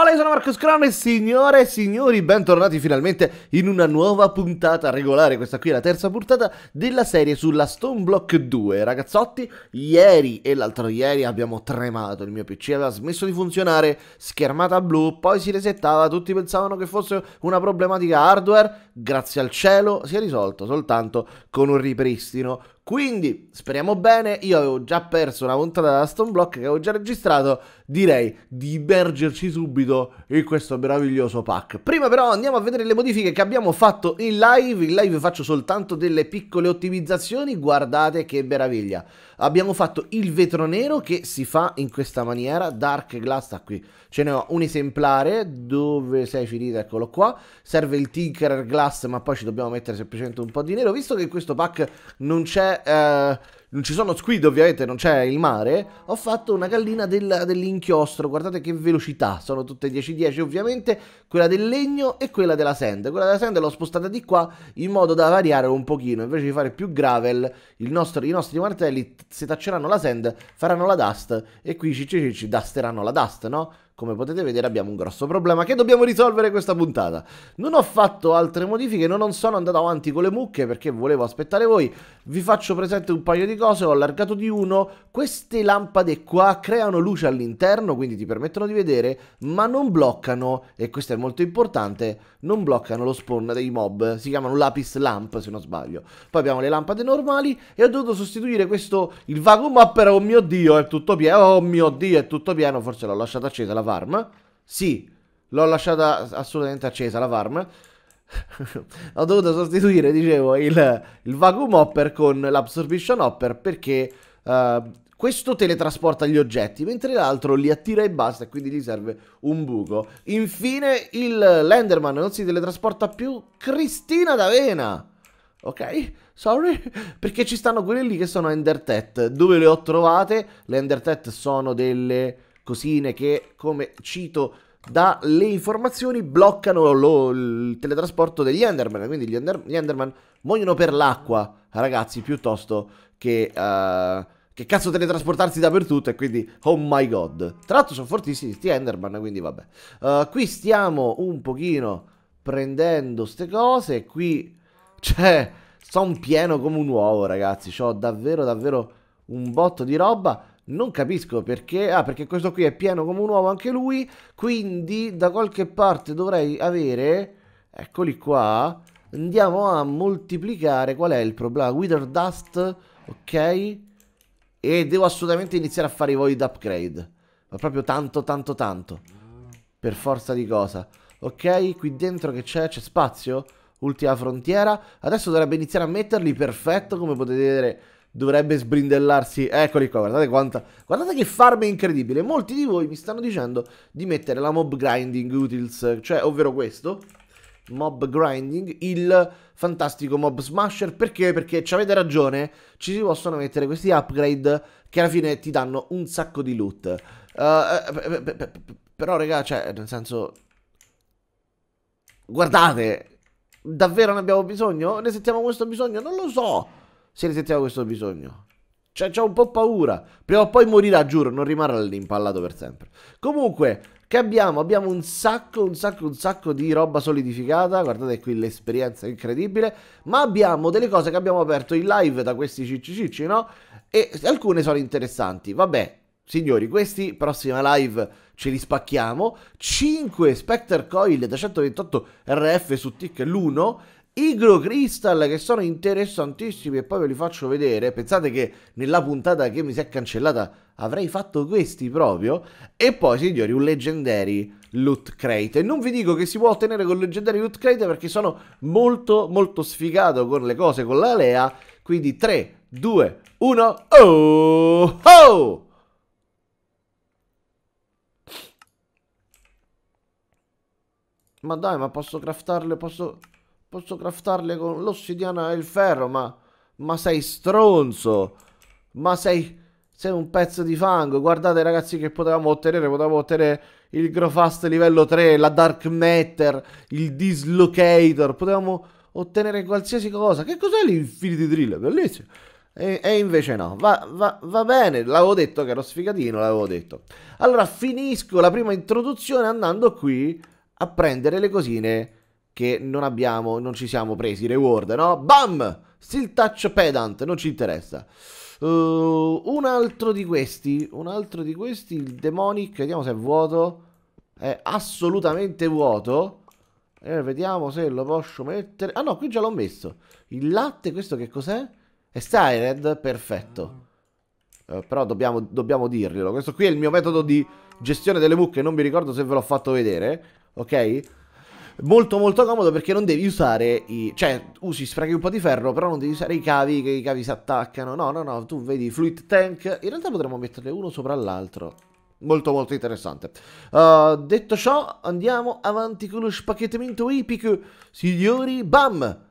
Hola, io sono Marco Scrono signore e signori, bentornati finalmente in una nuova puntata regolare. Questa qui è la terza puntata della serie sulla Stone Block 2. Ragazzotti, ieri e l'altro ieri abbiamo tremato. Il mio PC aveva smesso di funzionare, schermata blu, poi si resettava. Tutti pensavano che fosse una problematica hardware. Grazie al cielo si è risolto soltanto con un ripristino. Quindi speriamo bene. Io avevo già perso una puntata da Stone Block che avevo già registrato direi di immergerci subito in questo meraviglioso pack. Prima però andiamo a vedere le modifiche che abbiamo fatto in live, in live faccio soltanto delle piccole ottimizzazioni, guardate che meraviglia. Abbiamo fatto il vetro nero che si fa in questa maniera, Dark Glass sta qui, ce ne ho un esemplare, dove sei finito? eccolo qua, serve il Tinkerer Glass ma poi ci dobbiamo mettere semplicemente un po' di nero, visto che in questo pack non c'è... Eh, non ci sono squid ovviamente, non c'è il mare, ho fatto una gallina del, dell'inchiostro, guardate che velocità, sono tutte 10-10 ovviamente, quella del legno e quella della sand, quella della sand l'ho spostata di qua in modo da variare un pochino, invece di fare più gravel nostro, i nostri martelli se tacceranno la sand faranno la dust e qui ci, ci, ci, ci dusteranno la dust, no? come potete vedere abbiamo un grosso problema che dobbiamo risolvere questa puntata. Non ho fatto altre modifiche, non sono andato avanti con le mucche perché volevo aspettare voi. Vi faccio presente un paio di cose, ho allargato di uno. Queste lampade qua creano luce all'interno, quindi ti permettono di vedere, ma non bloccano, e questo è molto importante, non bloccano lo spawn dei mob. Si chiamano lapis lamp se non sbaglio. Poi abbiamo le lampade normali e ho dovuto sostituire questo, il vacuum mapper, oh mio dio è tutto pieno, oh mio dio è tutto pieno, forse l'ho lasciata accesa la VARM. Sì, l'ho lasciata assolutamente accesa la VARM. ho dovuto sostituire, dicevo, il, il, vacuum hopper con l'absorption hopper perché uh, questo teletrasporta gli oggetti, mentre l'altro li attira e basta e quindi gli serve un buco. Infine il Lenderman non si teletrasporta più, Cristina d'Avena! Ok? Sorry? Perché ci stanno quelle lì che sono Ender Tet. Dove le ho trovate? Le Ender Tet sono delle cosine che, come cito dalle informazioni, bloccano lo, il teletrasporto degli Enderman. Quindi gli, Ender, gli, Enderman muoiono per l'acqua, ragazzi, piuttosto che... Uh, che cazzo teletrasportarsi dappertutto e quindi oh my god. Tra l'altro sono fortissimi sti Enderman, quindi vabbè. Uh, qui stiamo un pochino prendendo ste cose, qui cioè sono pieno come un uovo, ragazzi. C ho davvero davvero un botto di roba. Non capisco perché. Ah, perché questo qui è pieno come un uovo anche lui. Quindi da qualche parte dovrei avere... Eccoli qua. Andiamo a moltiplicare. Qual è il problema? Wither Dust. Ok. E devo assolutamente iniziare a fare i void upgrade. Ma proprio tanto, tanto, tanto. Per forza di cosa. Ok, qui dentro che c'è? C'è spazio? Ultima frontiera. Adesso dovrebbe iniziare a metterli perfetto, come potete vedere dovrebbe sbrindellarsi. Eccoli qua, guardate quanta. Guardate che farm è incredibile. Molti di voi mi stanno dicendo di mettere la mob grinding utils, cioè ovvero questo. Mob grinding, il fantastico mob smasher. Perché? Perché ci avete ragione, ci si possono mettere questi upgrade che alla fine ti danno un sacco di loot. Uh, però, raga, cioè, nel senso. Guardate, davvero ne abbiamo bisogno? Ne sentiamo questo bisogno? Non lo so se ne sentiva questo bisogno. Cioè, c'ho un po' paura. Prima o poi morirà, giuro, non rimarrà lì impallato per sempre. Comunque, che abbiamo? Abbiamo un sacco, un sacco, un sacco di roba solidificata. Guardate qui l'esperienza incredibile. Ma abbiamo delle cose che abbiamo aperto in live da questi ciccicicci, no? E alcune sono interessanti. Vabbè, signori, questi prossima live ce li spacchiamo. 5 Spectre Coil da 128 RF su Tick l'1 Igro Crystal che sono interessantissimi e poi ve li faccio vedere. Pensate che nella puntata che mi si è cancellata avrei fatto questi proprio. E poi, signori, un Legendary Loot Crate. E non vi dico che si può ottenere con Legendary Loot Crate perché sono molto, molto sfigato con le cose con la Lea. Quindi 3, 2, 1, oh! Oh! Ma dai, ma posso craftarle, posso... Posso craftarle con l'ossidiana e il ferro, ma... Ma sei stronzo! Ma sei... Sei un pezzo di fango. Guardate ragazzi che potevamo ottenere. Potevamo ottenere il Grofast livello 3, la Dark Matter, il Dislocator. Potevamo ottenere qualsiasi cosa. Che cos'è l'Infinity Drill? Bellissimo. E, e, invece no, va, va, va bene, l'avevo detto che ero sfigatino, l'avevo detto. Allora finisco la prima introduzione andando qui a prendere le cosine che non abbiamo, non ci siamo presi reward, no? Bam! Still touch pedant, non ci interessa. Uh, un altro di questi, un altro di questi, il demonic, vediamo se è vuoto. È assolutamente vuoto. E vediamo se lo posso mettere. Ah no, qui già l'ho messo. Il latte, questo che cos'è? È Styred, perfetto. Uh, però dobbiamo, dobbiamo dirglielo. Questo qui è il mio metodo di gestione delle mucche. Non mi ricordo se ve l'ho fatto vedere. Ok? molto molto comodo perché non devi usare i... cioè usi, sprechi un po' di ferro, però non devi usare i cavi che i cavi si attaccano. No, no, no, tu vedi Fluid Tank, in realtà potremmo metterne uno sopra l'altro. Molto molto interessante. Uh, detto ciò, andiamo avanti con lo spacchettamento epico. Signori, bam!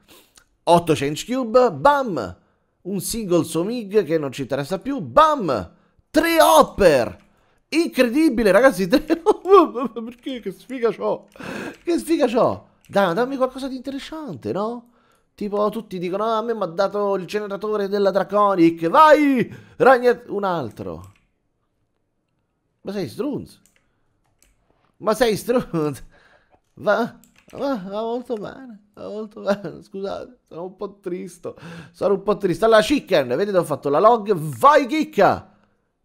8 change cube, bam! Un single somig che non ci interessa più, bam! 3 hopper! Incredibile, ragazzi. Perché? Che sfiga c'ho. Che sfiga c'ho. Dai, dammi qualcosa di interessante, no? Tipo, tutti dicono, ah, a me mi ha dato il generatore della Draconic. Vai! Ragnat... Un altro. Ma sei strunz. Ma sei strunz. Va... Va, va molto bene, va molto bene, scusate, sono un po' tristo, sono un po' tristo alla chicken, vedete ho fatto la log, vai chicca!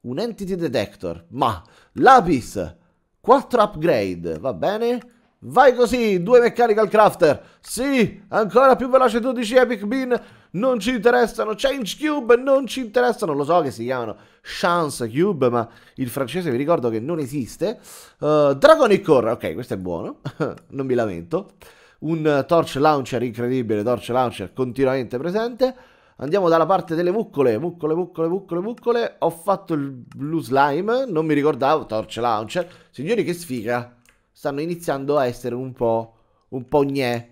Un Entity Detector. Ma, Lapis, 4 upgrade, va bene? Vai così, due Mechanical Crafter. Sì, ancora più veloce 12 Epic Bean. Non ci interessano. Change Cube, non ci interessano. Lo so che si chiamano Chance Cube, ma il francese vi ricordo che non esiste. Uh, Dragonic Core, ok, questo è buono. non mi lamento. Un Torch Launcher incredibile, Torch Launcher continuamente presente. Andiamo dalla parte delle muccole, muccole, muccole, muccole, muccole. Ho fatto il blue slime, non mi ricordavo, torch launcher. Signori che sfiga, stanno iniziando a essere un po', un po' gnè.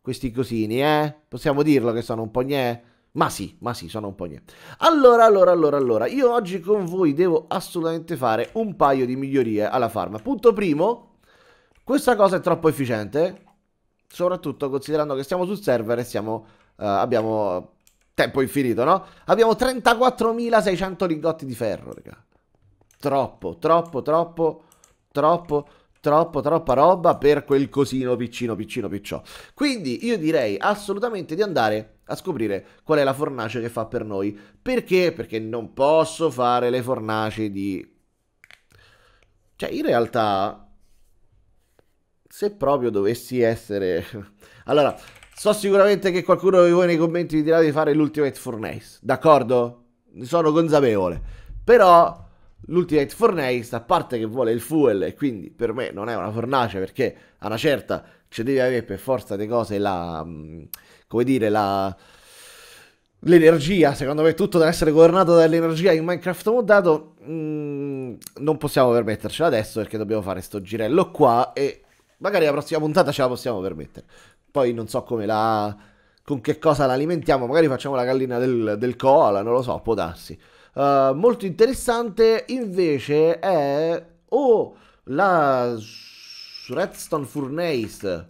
Questi cosini, eh? Possiamo dirlo che sono un po' gnè? Ma sì, ma sì, sono un po' niente. Allora, allora, allora, allora, io oggi con voi devo assolutamente fare un paio di migliorie alla farma. Punto primo, questa cosa è troppo efficiente, soprattutto considerando che siamo sul server e siamo, uh, abbiamo tempo infinito, no? Abbiamo 34.600 lingotti di ferro, raga. Troppo, troppo, troppo, troppo, troppo, troppa roba per quel cosino piccino, piccino, picciò. Quindi io direi assolutamente di andare a scoprire qual è la fornace che fa per noi. Perché? Perché non posso fare le fornace di... Cioè, in realtà... Se proprio dovessi essere... allora, So sicuramente che qualcuno di voi nei commenti vi dirà di fare l'Ultimate Furnace, d'accordo? Ne sono consapevole. Però l'Ultimate Furnace, a parte che vuole il fuel e quindi per me non è una fornace perché a una certa ci devi avere per forza di cose la... Mm, come dire, la... L'energia, secondo me tutto deve essere governato dall'energia in Minecraft moddato. Mm, non possiamo permettercela adesso perché dobbiamo fare sto girello qua e magari la prossima puntata ce la possiamo permettere. Poi non so come la... con che cosa la alimentiamo, magari facciamo la gallina del, del koala, non lo so, può darsi. Uh, molto interessante invece è... Oh, la Redstone Furnace.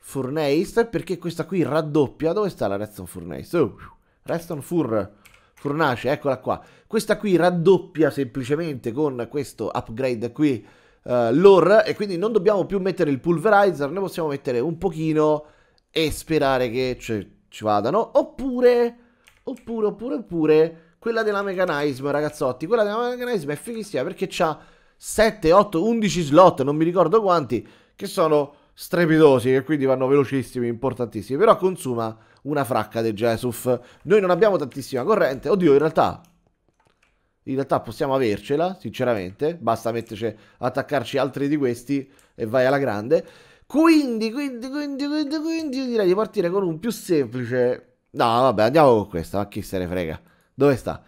Furnace, perché questa qui raddoppia. Dove sta la Redstone Furnace? Oh, Redstone Fur... Furnace, eccola qua. Questa qui raddoppia semplicemente con questo upgrade qui uh, lore e quindi non dobbiamo più mettere il pulverizer, ne possiamo mettere un pochino e sperare che cioè, ci vadano. Oppure, oppure, oppure, oppure, quella della Mechanism, ragazzotti, quella della Mechanism è fighissima perché ha 7, 8, 11 slot, non mi ricordo quanti, che sono strepitosi e quindi vanno velocissimi, importantissimi, però consuma una fracca del Jesuf. Noi non abbiamo tantissima corrente, oddio in realtà in realtà possiamo avercela, sinceramente, basta metterci, attaccarci altri di questi e vai alla grande. Quindi, quindi, quindi, quindi, quindi, direi di partire con un più semplice... No, vabbè, andiamo con questa, ma chi se ne frega. Dove sta?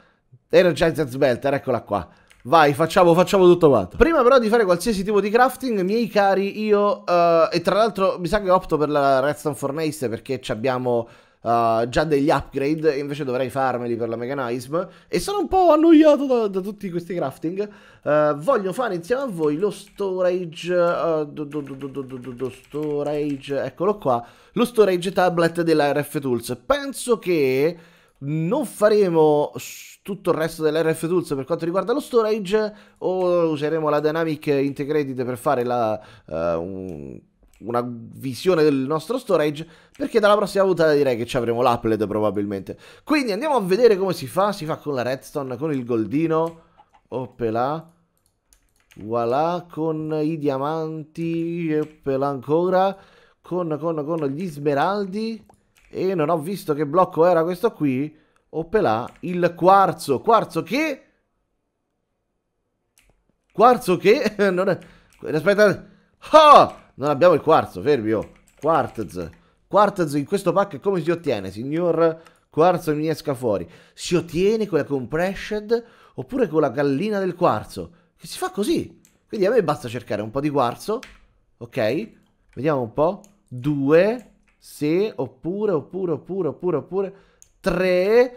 Energizer's Belt, eccola qua. Vai, facciamo, facciamo tutto quanto. Prima però di fare qualsiasi tipo di crafting, miei cari, io... Uh, e tra l'altro mi sa che opto per la Redstone Fornace perché abbiamo uh, già degli upgrade, invece dovrei farmeli per la mechanism. E sono un po' annoiato da, da tutti questi crafting. Uh, voglio fare insieme a voi lo storage, uh, do, do, do, storage, eccolo qua, lo storage tablet della RF Tools. Penso che non faremo tutto il resto dell'RF Tools per quanto riguarda lo storage o useremo la Dynamic Integrated per fare la, uh, un una visione del nostro storage perché dalla prossima puntata direi che ci avremo l'upload probabilmente. Quindi andiamo a vedere come si fa, si fa con la redstone, con il goldino, oppela, voilà, con i diamanti, oppela ancora, con, con, con gli smeraldi e non ho visto che blocco era questo qui, oppela, il quarzo, quarzo che... Quarzo che... non è... Aspetta... oh! Non abbiamo il quarzo, fermi, oh. Quartz. Quartz in questo pack come si ottiene, signor quarzo mi esca fuori? Si ottiene con la compression oppure con la gallina del quarzo? Che si fa così. Quindi a me basta cercare un po' di quarzo. Ok. Vediamo un po'. Due. Sì, oppure, oppure, oppure, oppure, oppure. Tre.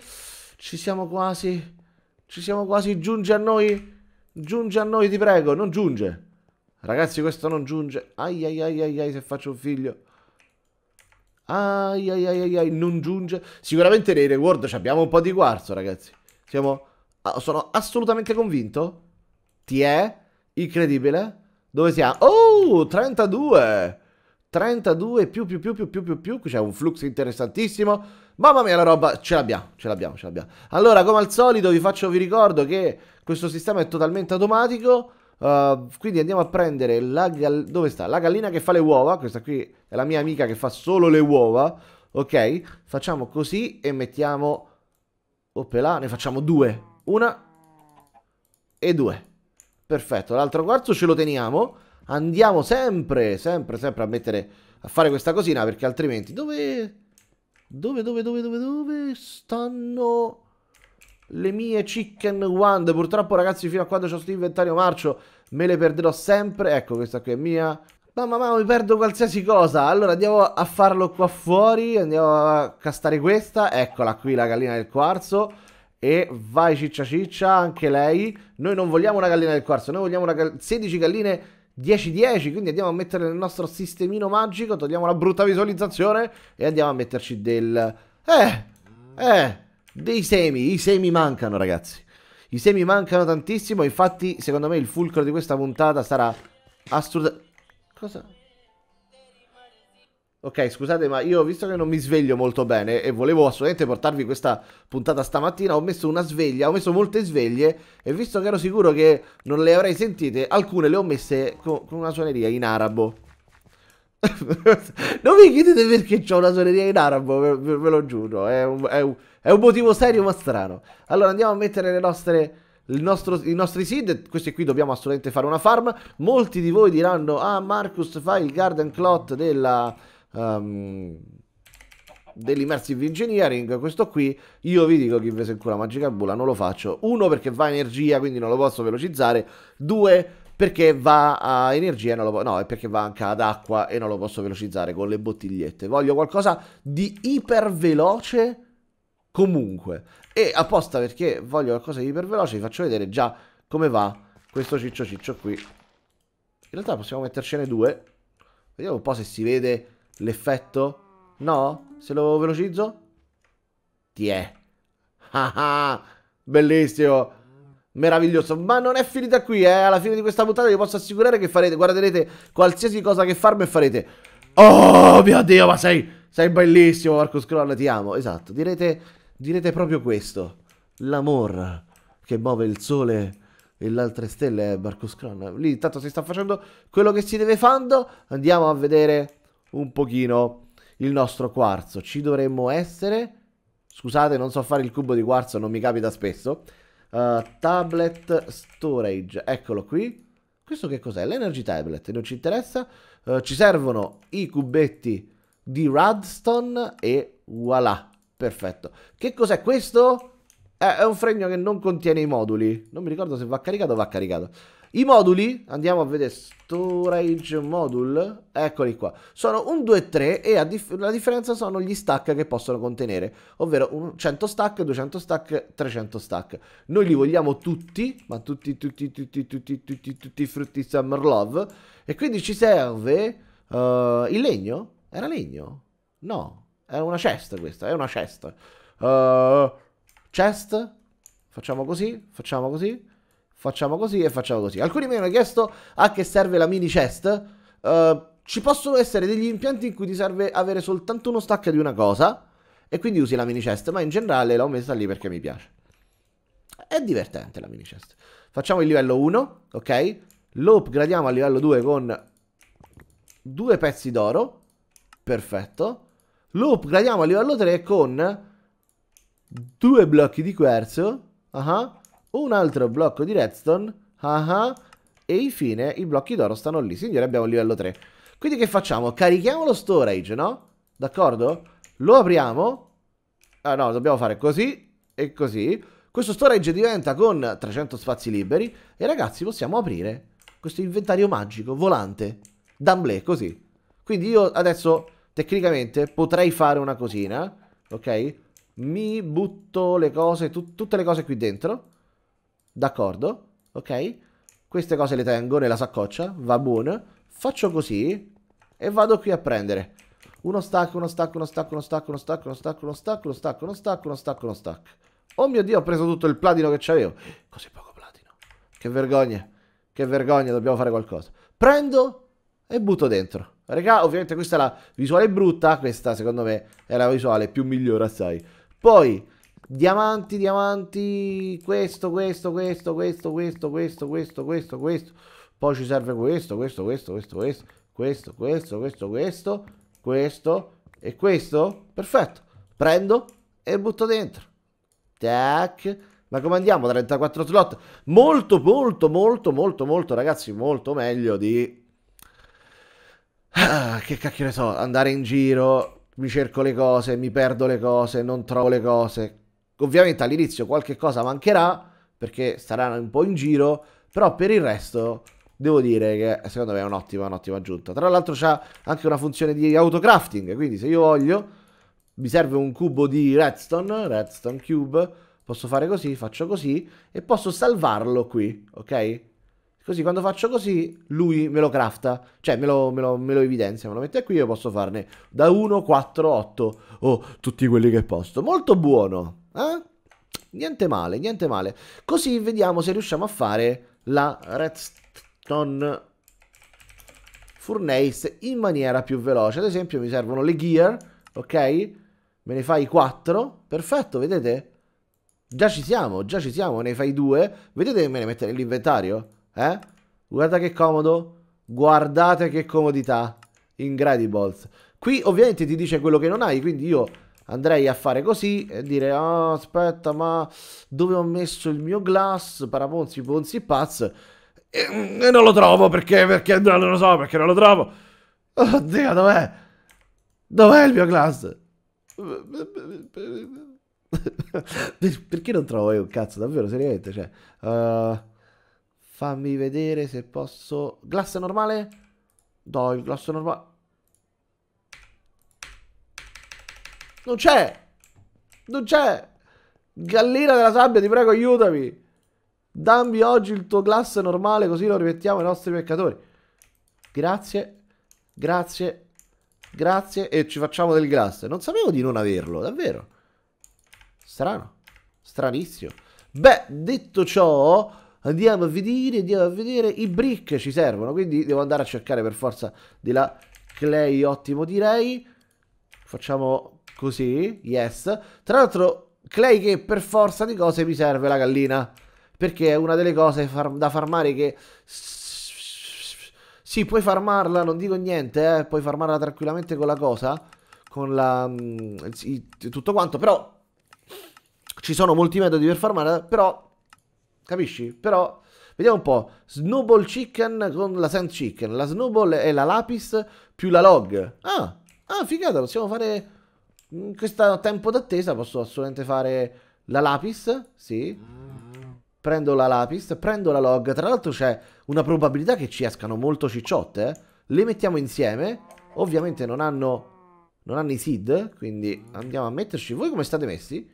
Ci siamo quasi. Ci siamo quasi. Giunge a noi. Giunge a noi, ti prego. Non giunge. Ragazzi, questo non giunge. Ai ai ai ai ai se faccio un figlio. Ai ai ai ai ai, non giunge. Sicuramente nei reward abbiamo un po' di quarzo, ragazzi. Siamo... Sono assolutamente convinto. Ti è? Incredibile. Dove siamo? Oh, 32! 32 più più più più più più più, c'è un flux interessantissimo. Mamma mia la roba, ce l'abbiamo, ce l'abbiamo, ce l'abbiamo. Allora, come al solito vi faccio, vi ricordo che questo sistema è totalmente automatico, eh, quindi andiamo a prendere la, gal- la gallina che fa le uova. Questa qui è la mia amica che fa solo le uova. Ok, facciamo così e mettiamo... là, ne facciamo due. Una e due. Perfetto, l'altro quarzo ce lo teniamo. Andiamo sempre, sempre, sempre a mettere... A fare questa cosina perché altrimenti... Dove... Dove, dove, dove, dove, dove stanno le mie chicken wand. Purtroppo, ragazzi, fino a quando c'ho questo inventario marcio me le perderò sempre. Ecco, questa qui è mia. Mamma mia, mi perdo qualsiasi cosa. Allora andiamo a farlo qua fuori. Andiamo a castare questa. Eccola qui, la gallina del quarzo. E vai ciccia ciccia, anche lei. Noi non vogliamo una gallina del quarzo, noi vogliamo ga 16 galline 10-10. Quindi andiamo a mettere nel nostro sistemino magico. Togliamo la brutta visualizzazione e andiamo a metterci del... Eh! Eh! dei semi, i semi mancano ragazzi. I semi mancano tantissimo, infatti secondo me il fulcro di questa puntata sarà assurdo. Cosa? Ok, scusate, ma io visto che non mi sveglio molto bene e volevo assolutamente portarvi questa puntata stamattina, ho messo una sveglia, ho messo molte sveglie e visto che ero sicuro che non le avrei sentite, alcune le ho messe con, con una suoneria in arabo. non mi chiedete perché ho una suoneria in arabo, ve, ve, ve lo giuro, è un, è un è un motivo serio ma strano. Allora andiamo a mettere le nostre... Nostro, i nostri seed, questi qui dobbiamo assolutamente fare una farm. Molti di voi diranno, ah Marcus fai il garden clot della, um, dell'immersive engineering, questo qui, io vi dico che invece in cura magica bulla non lo faccio. Uno perché va energia, quindi non lo posso velocizzare. Due perché va a energia e non lo No, è perché va anche ad acqua e non lo posso velocizzare con le bottigliette. Voglio qualcosa di iper iperveloce comunque. E apposta perché voglio qualcosa di iperveloce, vi faccio vedere già come va questo ciccio ciccio qui. In realtà possiamo mettercene due. Vediamo un po' se si vede l'effetto. No? Se lo velocizzo? Ti è. Ah, ah bellissimo. Meraviglioso, ma non è finita qui, eh. Alla fine di questa puntata vi posso assicurare che farete, guarderete qualsiasi cosa che farmi e farete. Oh mio Dio, ma sei, sei bellissimo, Marco Scroll, ti amo. Esatto, direte direte proprio questo. L'amor che muove il sole e le altre stelle è Marcus Cron. Lì intanto si sta facendo quello che si deve fare. Andiamo a vedere un pochino il nostro quarzo. Ci dovremmo essere... Scusate, non so fare il cubo di quarzo, non mi capita spesso. Uh, tablet storage, eccolo qui. Questo che cos'è? L'energy tablet, non ci interessa. Uh, ci servono i cubetti di Radstone e voilà. Perfetto. Che cos'è questo? Eh, è un fregno che non contiene i moduli. Non mi ricordo se va caricato o va caricato. I moduli, andiamo a vedere, storage module, eccoli qua, sono un 2 e 3 e dif la differenza sono gli stack che possono contenere, ovvero 100 stack, 200 stack, 300 stack. Noi li vogliamo tutti, ma tutti, tutti, tutti, tutti, tutti, tutti i frutti Summer Love, e quindi ci serve uh, il legno? Era legno? No, è una chest questa, è una chest. Uh, chest. Facciamo così, facciamo così, facciamo così e facciamo così. Alcuni mi hanno chiesto a che serve la mini chest. Uh, ci possono essere degli impianti in cui ti serve avere soltanto uno stack di una cosa e quindi usi la mini chest, ma in generale l'ho messa lì perché mi piace. È divertente la mini chest. Facciamo il livello 1, ok? Lo upgradiamo a livello 2 con due pezzi d'oro. Perfetto. Lo upgradiamo a livello 3 con due blocchi di quarzo, uh -huh, un altro blocco di redstone, uh -huh, e infine i blocchi d'oro stanno lì. Signore, abbiamo il livello 3. Quindi che facciamo? Carichiamo lo storage, no? D'accordo? Lo apriamo. Ah no, dobbiamo fare così e così. Questo storage diventa con 300 spazi liberi e ragazzi possiamo aprire questo inventario magico, volante, d'amblè, così. Quindi io adesso tecnicamente potrei fare una cosina, ok? Mi butto le cose, tu, tutte le cose qui dentro, d'accordo, ok? Queste cose le tengo nella saccoccia, va buono, faccio così e vado qui a prendere. Uno stack, uno stack, uno stack, uno stack, uno stack, uno stack, uno stack, uno stack, uno stack, uno stack, uno stack. Oh mio Dio, ho preso tutto il platino che c'avevo. Così poco platino. Che vergogna. Che vergogna, dobbiamo fare qualcosa. Prendo e butto dentro. Raga, ovviamente questa è la visuale brutta, questa secondo me è la visuale più migliore assai. Poi, diamanti, diamanti, questo, questo, questo, questo, questo, questo, questo, questo, questo. Poi ci serve questo, questo, questo, questo, questo, questo, questo, questo, questo, questo e questo. Perfetto. Prendo e butto dentro. Tac. Ma come andiamo? 34 slot. Molto, molto, molto, molto, molto, ragazzi, molto meglio di Ah, che cacchio ne so, andare in giro, mi cerco le cose, mi perdo le cose, non trovo le cose. Ovviamente all'inizio qualche cosa mancherà perché saranno un po' in giro, però per il resto devo dire che secondo me è un'ottima, un'ottima aggiunta. Tra l'altro c'ha anche una funzione di autocrafting, quindi se io voglio mi serve un cubo di redstone, redstone cube, posso fare così, faccio così e posso salvarlo qui, ok? Così quando faccio così, lui me lo crafta, cioè me lo, me lo, me lo evidenzia, me lo mette qui io posso farne da 1, 4, 8 o oh, tutti quelli che posso. Molto buono, eh? Niente male, niente male. Così vediamo se riusciamo a fare la redstone furnace in maniera più veloce. Ad esempio mi servono le gear, ok? Me ne fai 4, perfetto, vedete? Già ci siamo, già ci siamo, ne fai 2. Vedete che me ne mette nell'inventario? Eh? Guarda che comodo. Guardate che comodità. Incredibles. Qui ovviamente ti dice quello che non hai, quindi io andrei a fare così e dire oh, aspetta ma dove ho messo il mio glass paraponzi ponzi pazz e, mm, e, non lo trovo perché perché non lo so perché non lo trovo oddio dov'è dov'è il mio glass perché non trovo io un cazzo davvero seriamente cioè uh... Fammi vedere se posso... Glass normale? Do il glass normale. Non c'è! Non c'è! Gallina della sabbia, ti prego, aiutami! Dammi oggi il tuo glass normale così lo rimettiamo ai nostri peccatori. Grazie, grazie, grazie e ci facciamo del glass. Non sapevo di non averlo, davvero. Strano, stranissimo. Beh, detto ciò... Andiamo a vedere, andiamo a vedere. I brick ci servono, quindi devo andare a cercare per forza della Clay, ottimo direi. Facciamo così, yes. Tra l'altro, Clay che per forza di cose mi serve la gallina. Perché è una delle cose far da farmare che... Sì, puoi farmarla, non dico niente, eh. puoi farmarla tranquillamente con la cosa, con la... Mm, tutto quanto, però ci sono molti metodi per farmarla, però Capisci? Però, vediamo un po'. Snowball Chicken con la Sand Chicken. La Snowball è la Lapis più la Log. Ah, ah figata, possiamo fare... In mm, questo tempo d'attesa posso assolutamente fare la Lapis, sì. Prendo la Lapis, prendo la Log. Tra l'altro c'è una probabilità che ci escano molto cicciotte, eh. Le mettiamo insieme. Ovviamente non hanno... Non hanno i seed, quindi andiamo a metterci. Voi come state messi?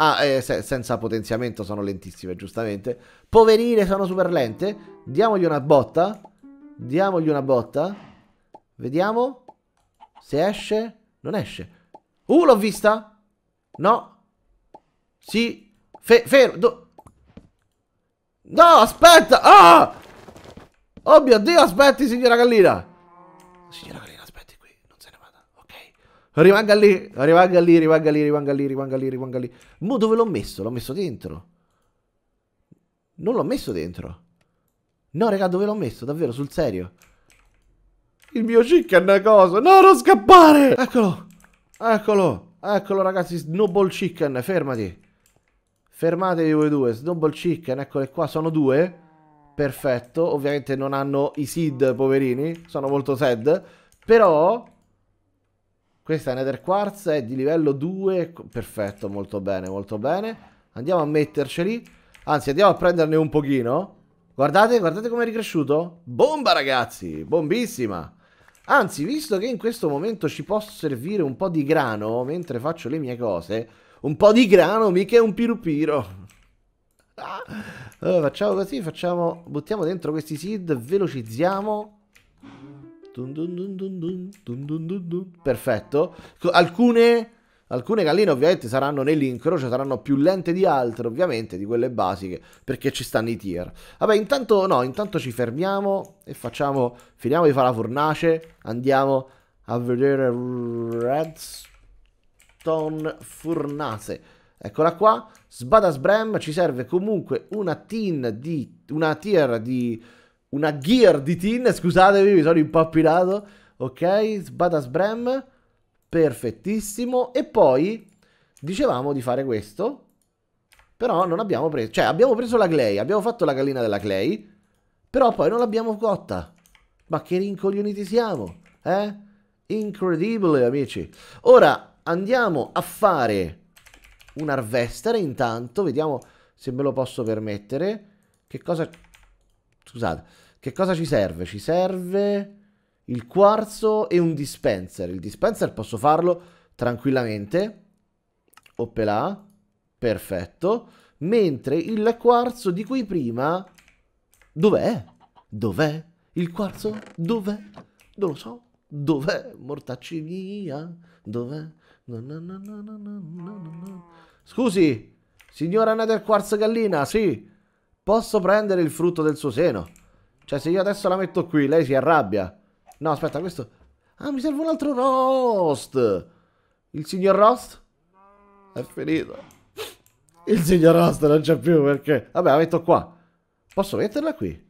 Ah, eh, se senza potenziamento sono lentissime, giustamente. Poverine, sono super lente. Diamogli una botta. Diamogli una botta. Vediamo. Se esce. Non esce. Uh, l'ho vista. No. Sì. Fe fermo. No, aspetta. Ah! Oh mio Dio, aspetti, signora Gallina. Signora Gallina. Rimanga lì, rimanga lì, rimanga lì, rimanga lì, rimanga lì, rimanga lì. Mo dove l'ho messo? L'ho messo dentro. Non l'ho messo dentro. No, raga, dove l'ho messo? Davvero, sul serio. Il mio chicken è una cosa. No, non scappare! Eccolo! Eccolo! Eccolo, ragazzi, Snowball Chicken, fermati. Fermatevi voi due, Snowball Chicken, eccole qua, sono due. Perfetto, ovviamente non hanno i seed, poverini, sono molto sad. Però questa è Nether Quartz è di livello 2, perfetto, molto bene, molto bene. Andiamo a metterceli, anzi andiamo a prenderne un pochino. Guardate, guardate com'è ricresciuto. Bomba ragazzi, bombissima. Anzi, visto che in questo momento ci posso servire un po' di grano mentre faccio le mie cose, un po' di grano mica è un pirupiro. Ah, allora, facciamo così, facciamo, buttiamo dentro questi seed, velocizziamo Dun dun dun Perfetto. Alcune, alcune galline ovviamente saranno nell'incrocio, saranno più lente di altre ovviamente, di quelle basiche, perché ci stanno i tier. Vabbè, intanto no, intanto ci fermiamo e facciamo, finiamo di fare la fornace, andiamo a vedere Redstone Furnace. Eccola qua, Sbadas Brem ci serve comunque una tin di una tier di una gear di Tin, scusatevi, mi sono impappinato. Ok, Sbadas Bram, perfettissimo. E poi dicevamo di fare questo, però non abbiamo preso, cioè abbiamo preso la Clay, abbiamo fatto la gallina della Clay, però poi non l'abbiamo cotta. Ma che rincoglioniti siamo, eh? Incredibile, amici. Ora andiamo a fare un harvester intanto, vediamo se me lo posso permettere. Che cosa Scusate, che cosa ci serve? Ci serve il quarzo e un dispenser. Il dispenser posso farlo tranquillamente. Oppelà, perfetto. Mentre il quarzo di cui prima... Dov'è? Dov'è? Il quarzo? Dov'è? Non lo so. Dov'è? Mortacci mia. Dov'è? No, no, no, Scusi, signora Nether Quarzo Gallina, sì. Posso prendere il frutto del suo seno? Cioè, se io adesso la metto qui, lei si arrabbia. No, aspetta, questo... Ah, mi serve un altro roast! Il signor roast? È finito. Il signor roast non c'è più perché... Vabbè, la metto qua. Posso metterla qui?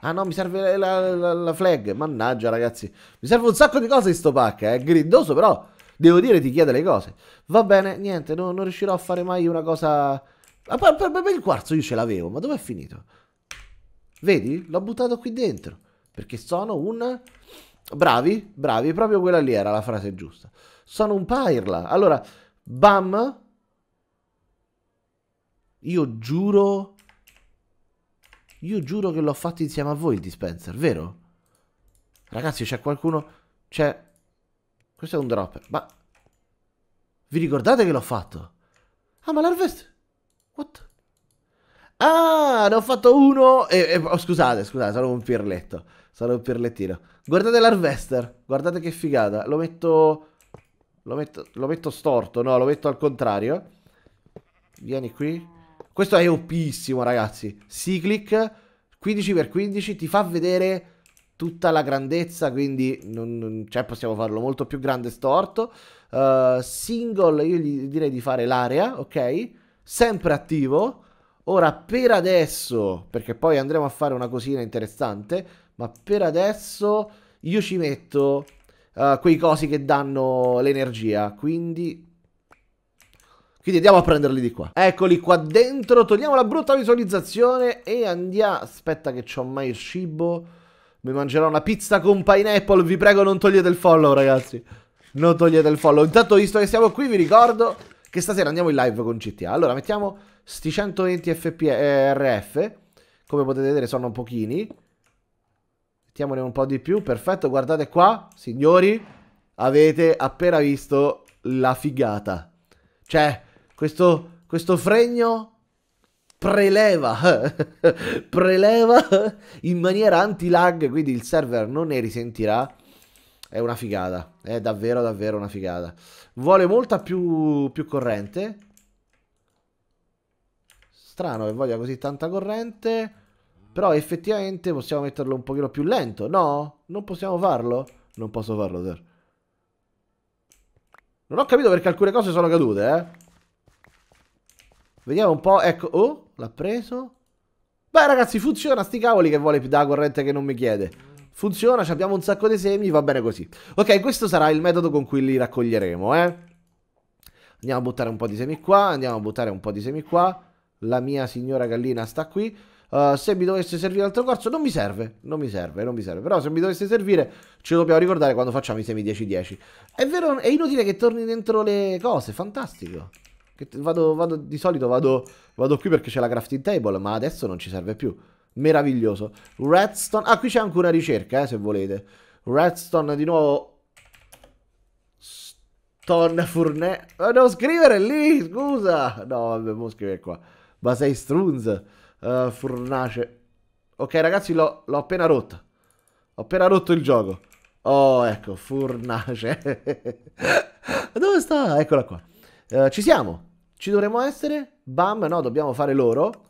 Ah no, mi serve la, la, la flag. Mannaggia, ragazzi. Mi serve un sacco di cose in sto pack, eh. Grindoso, però... Devo dire, ti chiede le cose. Va bene, niente, no, non riuscirò a fare mai una cosa Ah, il quarzo io ce l'avevo, ma dov'è finito? Vedi? L'ho buttato qui dentro. Perché sono un... Bravi, bravi, proprio quella lì era la frase giusta. Sono un pirla. Allora, bam. Io giuro... Io giuro che l'ho fatto insieme a voi il dispenser, vero? Ragazzi, c'è qualcuno... C'è... Questo è un dropper, ma... Vi ricordate che l'ho fatto? Ah, ma l'harvest... What? Ah, ne ho fatto uno. E, e, oh, scusate, scusate, sono un pirletto. Sono un pirlettino. Guardate l'harvester. Guardate che figata. Lo metto, lo metto. Lo metto storto. No, lo metto al contrario. Vieni qui. Questo è oppissimo, ragazzi. Cyclic 15x15 ti fa vedere tutta la grandezza, quindi non, non, cioè possiamo farlo molto più grande storto. Uh, single, io gli direi di fare l'area, ok? sempre attivo. Ora per adesso, perché poi andremo a fare una cosina interessante, ma per adesso io ci metto uh, quei cosi che danno l'energia, quindi... Quindi andiamo a prenderli di qua. Eccoli qua dentro, togliamo la brutta visualizzazione e andiamo... Aspetta che c'ho mai il cibo. Mi mangerò una pizza con pineapple, vi prego non togliete il follow ragazzi. Non togliete il follow. Intanto visto che siamo qui vi ricordo che stasera andiamo in live con GTA. Allora, mettiamo sti 120 eh, RF. come potete vedere sono pochini. Mettiamone un po' di più, perfetto, guardate qua, signori, avete appena visto la figata. Cioè, questo, questo fregno preleva, preleva in maniera anti-lag, quindi il server non ne risentirà è una figata, è davvero davvero una figata. Vuole molta più, più corrente. Strano che voglia così tanta corrente. Però effettivamente possiamo metterlo un pochino più lento. No? Non possiamo farlo? Non posso farlo, sir. Non ho capito perché alcune cose sono cadute, eh. Vediamo un po'. Ecco, oh, l'ha preso. Beh, ragazzi, funziona, sti cavoli che vuole più da corrente che non mi chiede. Funziona, abbiamo un sacco di semi, va bene così. Ok, questo sarà il metodo con cui li raccoglieremo, eh. Andiamo a buttare un po' di semi qua, andiamo a buttare un po' di semi qua. La mia signora gallina sta qui. Uh, se mi dovesse servire altro corso, non mi serve, non mi serve, non mi serve. Però se mi dovesse servire, ce lo dobbiamo ricordare quando facciamo i semi 10-10. È vero, è inutile che torni dentro le cose, fantastico. Vado, vado, di solito vado, vado qui perché c'è la crafting table, ma adesso non ci serve più meraviglioso. Redstone, ah qui c'è ancora ricerca eh, se volete. Redstone di nuovo Stone Furne. Oh, devo scrivere lì, scusa. No, vabbè, devo scrivere qua. Ma sei Strunz. Uh, furnace. Ok, ragazzi, l'ho appena rotta. Ho appena rotto il gioco. Oh, ecco, Furnace. Dove sta? Eccola qua. Uh, ci siamo. Ci dovremmo essere. Bam, no, dobbiamo fare loro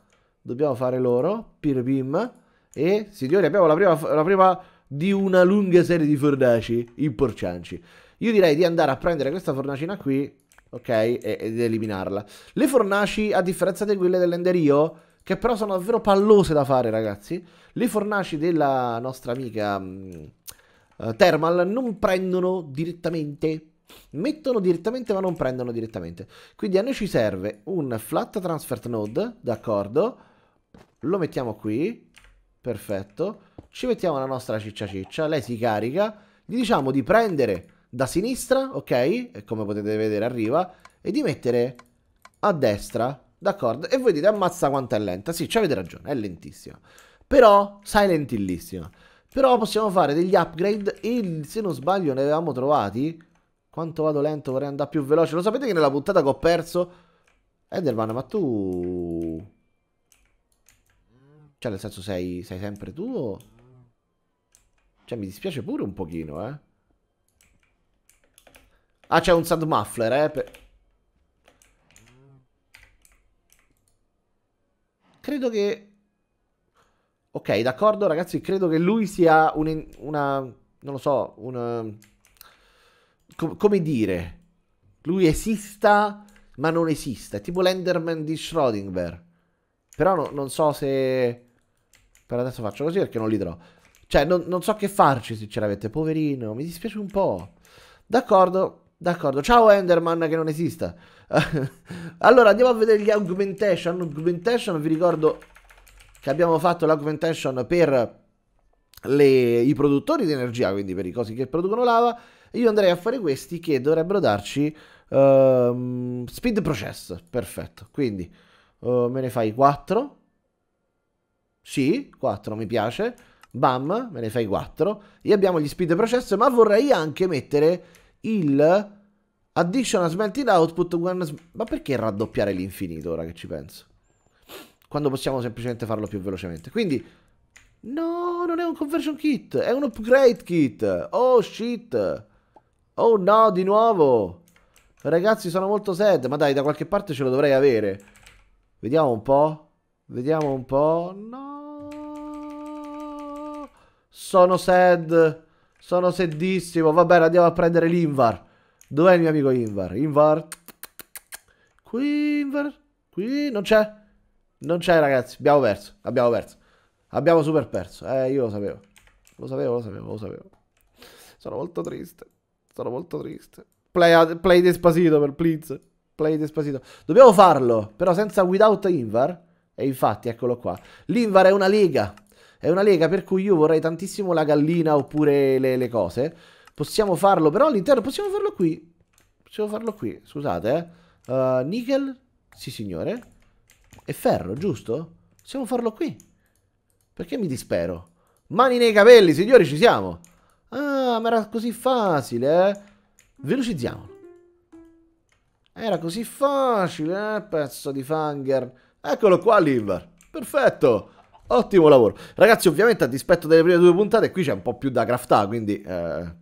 dobbiamo fare loro, Pim. e signori abbiamo la prima, la prima di una lunga serie di fornaci imporcianci. Io direi di andare a prendere questa fornacina qui, ok, ed eliminarla. Le fornaci, a differenza di quelle dell'enderio, che però sono davvero pallose da fare, ragazzi, le fornaci della nostra amica uh, Thermal non prendono direttamente, mettono direttamente ma non prendono direttamente. Quindi a noi ci serve un flat transfer node, d'accordo, lo mettiamo qui. Perfetto. Ci mettiamo la nostra ciccia ciccia. Lei si carica. Gli diciamo di prendere da sinistra, ok? E come potete vedere arriva. E di mettere a destra, d'accordo? E voi dite ammazza quanto è lenta. Sì, avete ragione, è lentissima. Però, sai, lentillissima. Però possiamo fare degli upgrade e se non sbaglio ne avevamo trovati. Quanto vado lento, vorrei andare più veloce. Lo sapete che nella puntata che ho perso... Enderman, ma tu... Cioè, nel senso, sei, sei sempre tu o... Cioè, mi dispiace pure un pochino, eh. Ah, c'è un sand muffler, eh. Per... Credo che... Ok, d'accordo, ragazzi. Credo che lui sia un, una... Non lo so, un... Um, com come dire? Lui esista, ma non esista. È tipo l'Enderman di Schrödinger. Però no, non so se... Per adesso faccio così perché non li darò. Cioè, non, non so che farci, sinceramente. Poverino, mi dispiace un po'. D'accordo, d'accordo. Ciao Enderman che non esista. allora, andiamo a vedere gli augmentation. Augmentation, vi ricordo che abbiamo fatto l'augmentation per le, i produttori di energia, quindi per i cosi che producono lava. Io andrei a fare questi che dovrebbero darci um, speed process. Perfetto. Quindi uh, me ne fai 4. Sì, 4 mi piace. Bam, me ne fai 4. E abbiamo gli speed process, ma vorrei anche mettere il addition a smelted output. Ma perché raddoppiare l'infinito ora che ci penso? Quando possiamo semplicemente farlo più velocemente. Quindi, no, non è un conversion kit, è un upgrade kit. Oh shit. Oh no, di nuovo. Ragazzi, sono molto sad. Ma dai, da qualche parte ce lo dovrei avere. Vediamo un po'. Vediamo un po'. No. Sono sad. Sono seddissimo. Va bene, andiamo a prendere l'Invar. Dov'è il mio amico Invar? Invar? Qui, Invar? Qui? Non c'è? Non c'è, ragazzi. Abbiamo perso. Abbiamo perso. Abbiamo super perso. Eh, io lo sapevo. Lo sapevo, lo sapevo, lo sapevo. Sono molto triste. Sono molto triste. Play, play Despacito per Please. Play Despacito. Dobbiamo farlo, però senza Without Invar. E infatti, eccolo qua. L'Invar è una lega. È una lega per cui io vorrei tantissimo la gallina oppure le, le cose. Possiamo farlo però all'interno, possiamo farlo qui. Possiamo farlo qui, scusate. Eh. Uh, nickel, sì signore. E ferro, giusto? Possiamo farlo qui. Perché mi dispero? Mani nei capelli, signori, ci siamo. Ah, ma era così facile, eh? Velocizziamolo. Era così facile, eh, pezzo di fanger. Eccolo qua, Liver. Perfetto. Ottimo lavoro. Ragazzi, ovviamente a dispetto delle prime due puntate, qui c'è un po' più da craftare, quindi eh,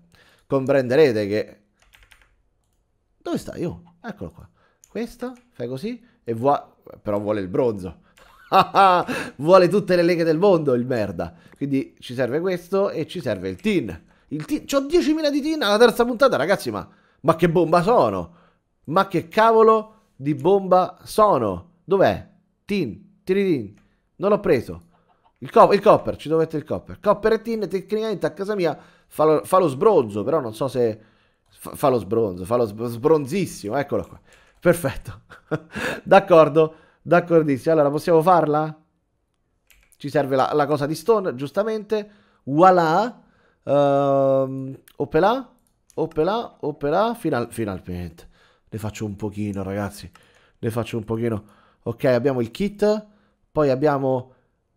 comprenderete che... Dove sta? Io? Eccolo qua. Questo, fai così, e vuoi... Però vuole il bronzo. vuole tutte le leghe del mondo, il merda. Quindi ci serve questo e ci serve il tin. Il tin... C'ho 10.000 di tin alla terza puntata, ragazzi, ma... Ma che bomba sono? Ma che cavolo di bomba sono? Dov'è? Tin, tiritin. Non l'ho preso. Il, co il copper, ci dovete il copper. Copper e tin tecnicamente a casa mia fa lo, fa lo sbronzo, però non so se... Fa, fa lo sbronzo, fa lo sbronzissimo, eccolo qua. Perfetto. D'accordo, d'accordissimo. Allora, possiamo farla? Ci serve la, la cosa di stone, giustamente. Voilà. Uh, ehm, opelà, opelà, opelà, Final, finalmente. Ne faccio un pochino, ragazzi. Ne faccio un pochino. Ok, abbiamo il kit. Poi abbiamo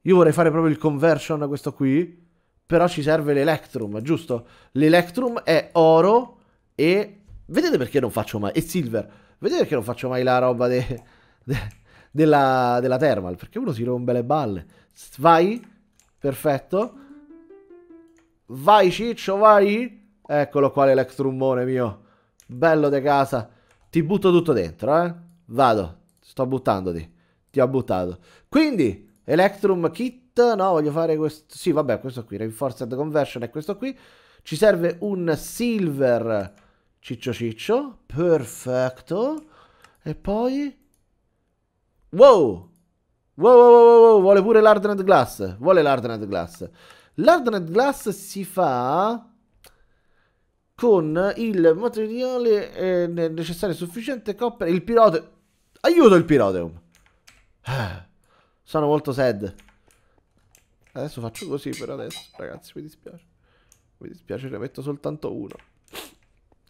io vorrei fare proprio il conversion a questo qui, però ci serve l'Electrum, giusto? L'Electrum è oro e... Vedete perché non faccio mai... e silver. Vedete perché non faccio mai la roba de... De... Della... della thermal? Perché uno si rompe le balle. Vai, perfetto. Vai ciccio, vai. Eccolo qua l'Electrummone mio. Bello de casa. Ti butto tutto dentro, eh. Vado. Sto buttandoti. Ti ho buttato. Quindi... Electrum Kit, no, voglio fare questo, sì, vabbè, questo qui, Reinforced Conversion è questo qui. Ci serve un Silver Ciccio Ciccio, perfetto. E poi... Wow! Wow, wow, wow, wow, vuole pure l'Ardnet Glass, vuole l'Ardnet Glass. L'Ardnet Glass si fa con il materiale eh, necessario e sufficiente copper. Il pirate. Aiuto il piroteum, Ah. Sono molto sad. Adesso faccio così per adesso, ragazzi, mi dispiace. Mi dispiace, ne metto soltanto uno.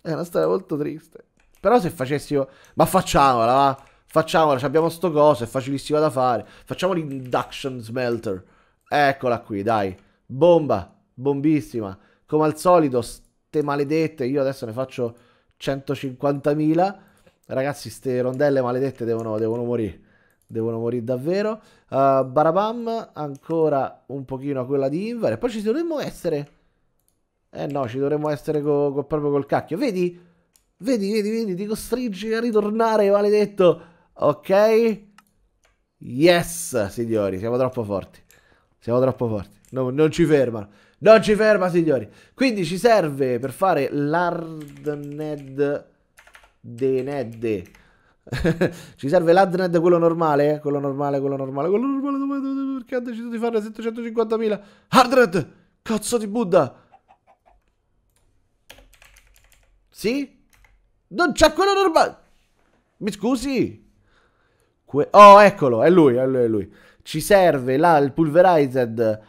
È una storia molto triste. Però se facessimo... Ma facciamola, va. Facciamola, abbiamo sto coso, è facilissimo da fare. Facciamo l'induction smelter. Eccola qui, dai. Bomba, bombissima. Come al solito, ste maledette, io adesso ne faccio 150.000. Ragazzi, ste rondelle maledette devono, devono morire devono morire davvero. Uh, Barabam, ancora un pochino quella di Inver. E poi ci dovremmo essere. Eh no, ci dovremmo essere co co proprio col cacchio. Vedi? Vedi, vedi, vedi, ti costringi a ritornare, maledetto. Ok? Yes, signori, siamo troppo forti. Siamo troppo forti. No, non ci fermano. Non ci ferma, signori. Quindi ci serve per fare l'Ardned Nedde. ci serve l'adnet quello normale, quello normale, quello normale, quello normale dove, dove, dove, perché ha deciso di fare 750.000 hardnet cazzo di Buddha sì? non c'è quello normale mi scusi que oh eccolo, è lui, è lui, è lui ci serve là il pulverized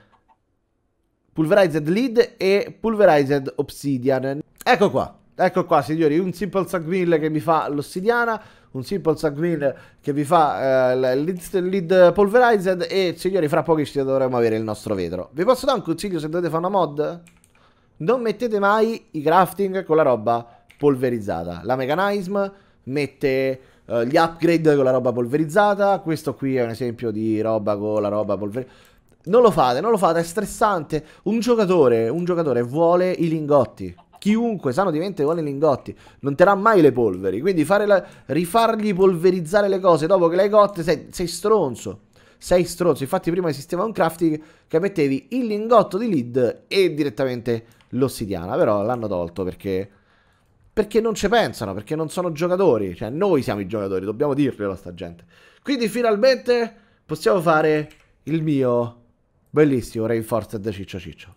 pulverized lead e pulverized obsidian ecco qua Ecco qua, signori, un Simple Sagmill che mi fa l'ossidiana, un Simple Sagmill che vi fa eh, il lead polverized e, signori, fra pochi ci dovremo avere il nostro vetro. Vi posso dare un consiglio se dovete fare una mod? Non mettete mai i crafting con la roba polverizzata. La Mechanism mette uh, gli upgrade con la roba polverizzata, questo qui è un esempio di roba con la roba polverizzata. Non lo fate, non lo fate, è stressante. Un giocatore, un giocatore vuole i lingotti chiunque sano diventa i Lingotti, non terrà mai le polveri, quindi la, rifargli polverizzare le cose dopo che le hai cotte, sei, sei stronzo sei stronzo. Infatti, prima esisteva un crafting che mettevi il lingotto di lead e direttamente l'ossidiana. Però l'hanno tolto perché. Perché non ci pensano, perché non sono giocatori. Cioè, noi siamo i giocatori, dobbiamo dirglielo a sta gente. Quindi, finalmente possiamo fare il mio bellissimo Reinforced Ciccio Ciccio.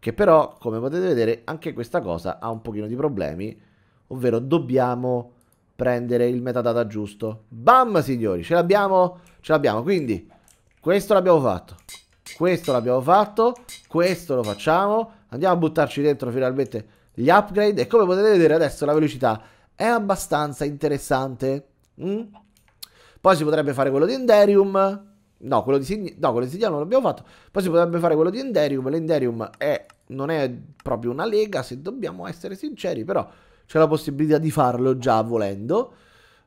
Che però, come potete vedere, anche questa cosa ha un pochino di problemi, ovvero dobbiamo prendere il metadata giusto. Bam, signori, ce l'abbiamo, ce l'abbiamo. Quindi, questo l'abbiamo fatto, questo l'abbiamo fatto, questo lo facciamo. Andiamo a buttarci dentro finalmente gli upgrade e come potete vedere adesso la velocità è abbastanza interessante. Mm? Poi si potrebbe fare quello di Enderium, No, quello di, Sig- no, quello di Siglia non l'abbiamo fatto. Poi si potrebbe fare quello di Enderium. L'Enderium è, non è proprio una lega, se dobbiamo essere sinceri, però c'è la possibilità di farlo già volendo.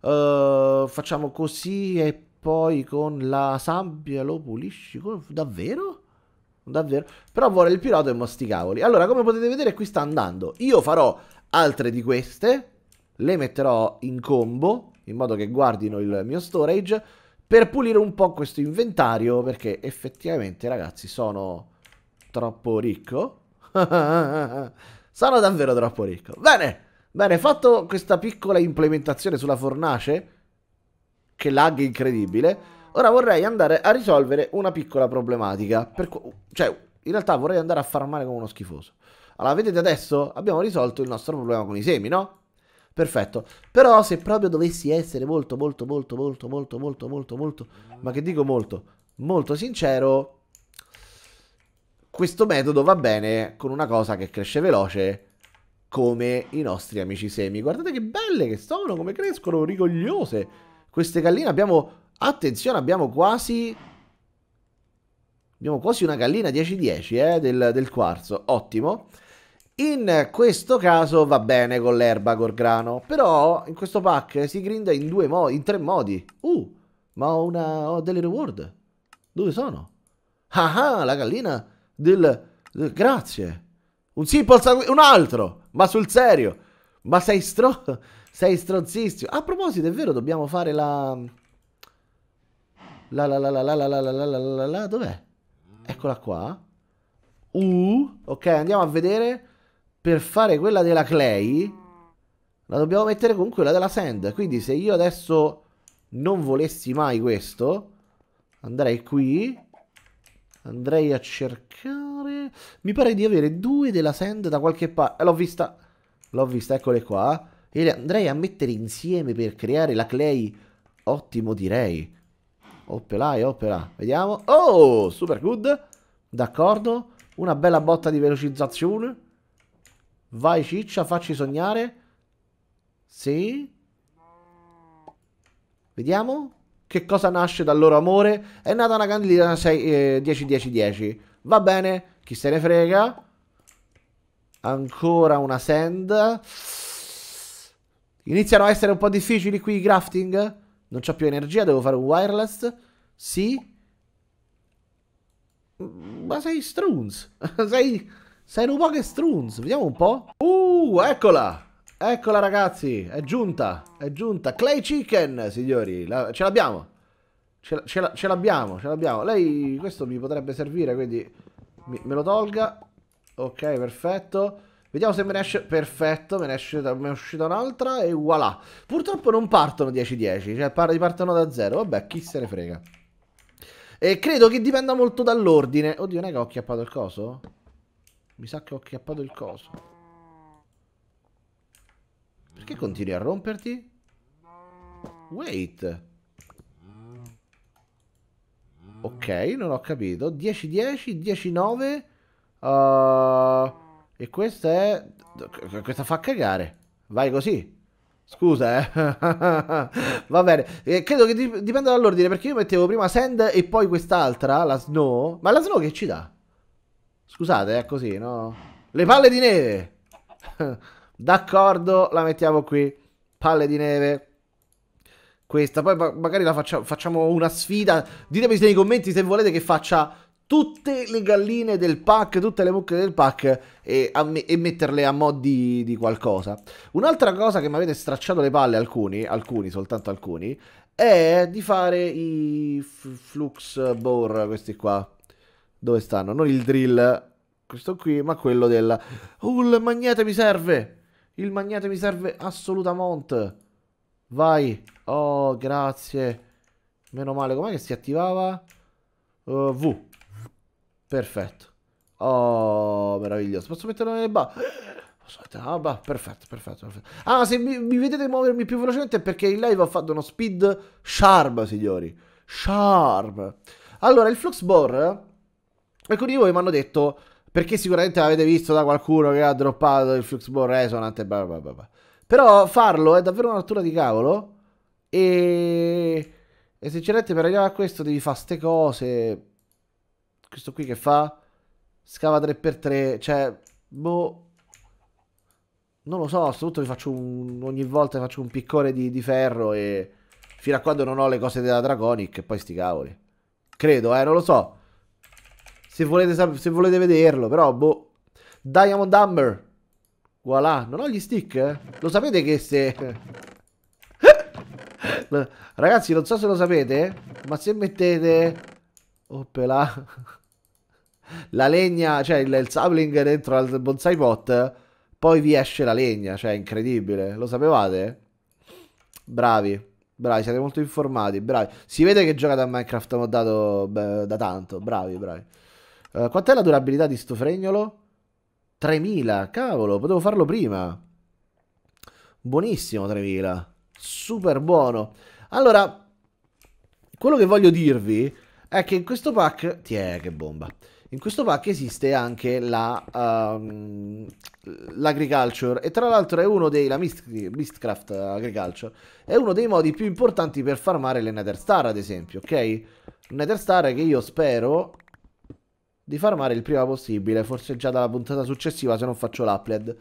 Uh, facciamo così e poi con la sabbia lo pulisci. Davvero? Davvero? Però vuole il pilota e mosti cavoli. Allora, come potete vedere, qui sta andando. Io farò altre di queste. Le metterò in combo, in modo che guardino il mio storage per pulire un po' questo inventario perché effettivamente ragazzi sono troppo ricco. sono davvero troppo ricco. Bene, bene, fatto questa piccola implementazione sulla fornace che lag incredibile. Ora vorrei andare a risolvere una piccola problematica. Per, cioè, in realtà vorrei andare a farmare come uno schifoso. Allora, vedete adesso? Abbiamo risolto il nostro problema con i semi, no? Perfetto. Però se proprio dovessi essere molto, molto, molto, molto, molto, molto, molto, molto, ma che dico molto, molto sincero, questo metodo va bene con una cosa che cresce veloce come i nostri amici semi. Guardate che belle che sono, come crescono, rigogliose. Queste galline abbiamo... Attenzione, abbiamo quasi... Abbiamo quasi una gallina 10-10 eh, del, del quarzo. Ottimo. In questo caso va bene con l'erba, col grano. Però in questo pack si grinda in, due modi, in tre modi. Uh, ma ho, una, ho delle reward. Dove sono? Ah ah, la gallina del... del grazie. Un simple sangue... Un altro! Ma sul serio! Ma sei stro... Sei stronzissimo. A proposito, è vero, dobbiamo fare La la la la la la la la la la la la... Dov'è? Eccola qua. Uh, ok, andiamo a vedere per fare quella della Clay, la dobbiamo mettere con quella della Sand. Quindi se io adesso non volessi mai questo, andrei qui, andrei a cercare... Mi pare di avere due della Sand da qualche parte. Eh, l'ho vista, l'ho vista, eccole qua. E le andrei a mettere insieme per creare la Clay. Ottimo direi. Oppelà e eh, oppelà. Vediamo. Oh, super good. D'accordo. Una bella botta di velocizzazione. Vai ciccia, facci sognare. Sì. Vediamo. Che cosa nasce dal loro amore? È nata una candelina 10-10-10. Eh, Va bene, chi se ne frega. Ancora una sand. Iniziano a essere un po' difficili qui i crafting. Non ho più energia, devo fare un wireless. Sì. Ma sei strunz. sei sei un po' che strunz, vediamo un po'. Uh, eccola! Eccola ragazzi, è giunta, è giunta. Clay Chicken, signori, la, ce l'abbiamo. Ce l'abbiamo, ce l'abbiamo. Lei, questo mi potrebbe servire, quindi mi, me lo tolga. Ok, perfetto. Vediamo se me ne esce... Perfetto, me ne, esce, me è uscita un'altra e voilà. Purtroppo non partono 10-10, cioè partono da zero. Vabbè, chi se ne frega. E credo che dipenda molto dall'ordine. Oddio, non è che ho acchiappato il coso? Mi sa che ho acchiappato il coso. Perché continui a romperti? Wait. Ok, non ho capito. 10, 10, 10, 9. Uh, e questa è... Questa fa cagare. Vai così. Scusa, eh. Va bene. Eh, credo che dip dipenda dall'ordine, perché io mettevo prima Sand e poi quest'altra, la Snow. Ma la Snow che ci dà? Scusate, è così, no? Le palle di neve! D'accordo, la mettiamo qui. Palle di neve. Questa, poi magari la faccia facciamo una sfida. Ditemi nei commenti se volete che faccia tutte le galline del pack, tutte le mucche del pack e, me e metterle a mod di, di qualcosa. Un'altra cosa che mi avete stracciato le palle alcuni, alcuni, soltanto alcuni, è di fare i flux bore, questi qua dove stanno, non il drill, questo qui, ma quello del... Oh, il magnete mi serve! Il magnete mi serve assolutamente! Vai! Oh, grazie! Meno male, com'è che si attivava? Uh, v. Perfetto. Oh, meraviglioso. Posso metterlo nelle ba... Ah, metterlo Perfetto, perfetto, perfetto. Ah, se mi, mi vedete muovermi più velocemente è perché in live ho fatto uno speed sharp, signori. Sharp. Allora, il flux bore Alcuni di voi mi hanno detto perché sicuramente l'avete visto da qualcuno che ha droppato il Fluxball Resonant e bla bla bla. bla. Però farlo è davvero una rottura di cavolo e... e sinceramente per arrivare a questo devi fare ste cose. Questo qui che fa? Scava 3x3, cioè... Boh... Non lo so, soprattutto faccio un... ogni volta faccio un piccone di, di ferro e... Fino a quando non ho le cose della Dragonic, poi sti cavoli. Credo, eh, non lo so se volete, se volete vederlo, però, boh. Diamond Hammer. Voilà, non ho gli stick, eh? Lo sapete che se... Ragazzi, non so se lo sapete, ma se mettete... Oppela... La legna, cioè il, il sapling dentro al bonsai pot, poi vi esce la legna, cioè incredibile. Lo sapevate? Bravi. Bravi, siete molto informati, bravi. Si vede che giocate a Minecraft moddato beh, da tanto, bravi, bravi. Uh, quant'è la durabilità di sto fregnolo? 3000, cavolo, potevo farlo prima. Buonissimo 3000, super buono. Allora, quello che voglio dirvi è che in questo pack... Tiè, che bomba. In questo pack esiste anche ehm, l'agriculture la, um, e tra l'altro è uno dei, la Mistcraft Agriculture, è uno dei modi più importanti per farmare le Nether Star ad esempio, ok? Nether Star che io spero di farmare il prima possibile, forse già dalla puntata successiva se non faccio l'upload.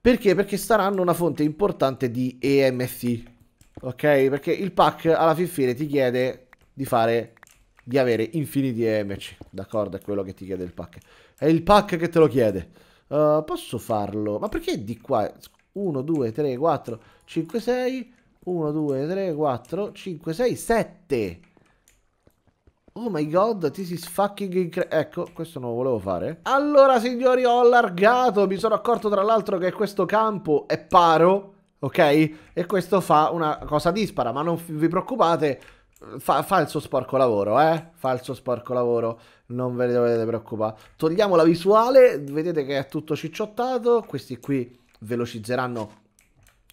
Perché? Perché saranno una fonte importante di EMC, ok? Perché il pack alla fin fine ti chiede di fare, di avere infiniti EMC, d'accordo? È quello che ti chiede il pack. È il pack che te lo chiede. Uh, posso farlo? Ma perché di qua? 1, 2, 3, 4, 5, 6, 1, 2, 3, 4, 5, 6, 7... Oh my god, this is fucking incredibile. Ecco, questo non lo volevo fare. Allora, signori, ho allargato. Mi sono accorto, tra l'altro, che questo campo è paro, ok? E questo fa una cosa dispara, ma non vi preoccupate. Fa, fa, il suo sporco lavoro, eh? Fa il suo sporco lavoro, non ve ne dovete preoccupare. Togliamo la visuale, vedete che è tutto cicciottato. Questi qui velocizzeranno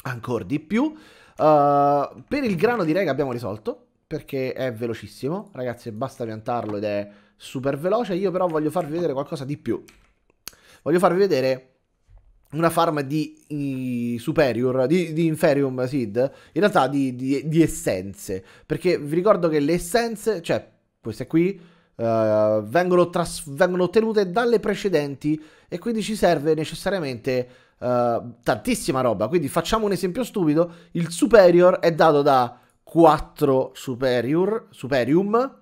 ancora di più. Uh, per il grano direi che abbiamo risolto perché è velocissimo, ragazzi, basta piantarlo ed è super veloce. Io però voglio farvi vedere qualcosa di più. Voglio farvi vedere una farm di, di Superior, di, di, Inferium Seed, in realtà di, di, essenze, perché vi ricordo che le essenze, cioè queste qui, uh, vengono, tras, vengono ottenute dalle precedenti e quindi ci serve necessariamente uh, tantissima roba. Quindi facciamo un esempio stupido, il Superior è dato da 4 superior, superium,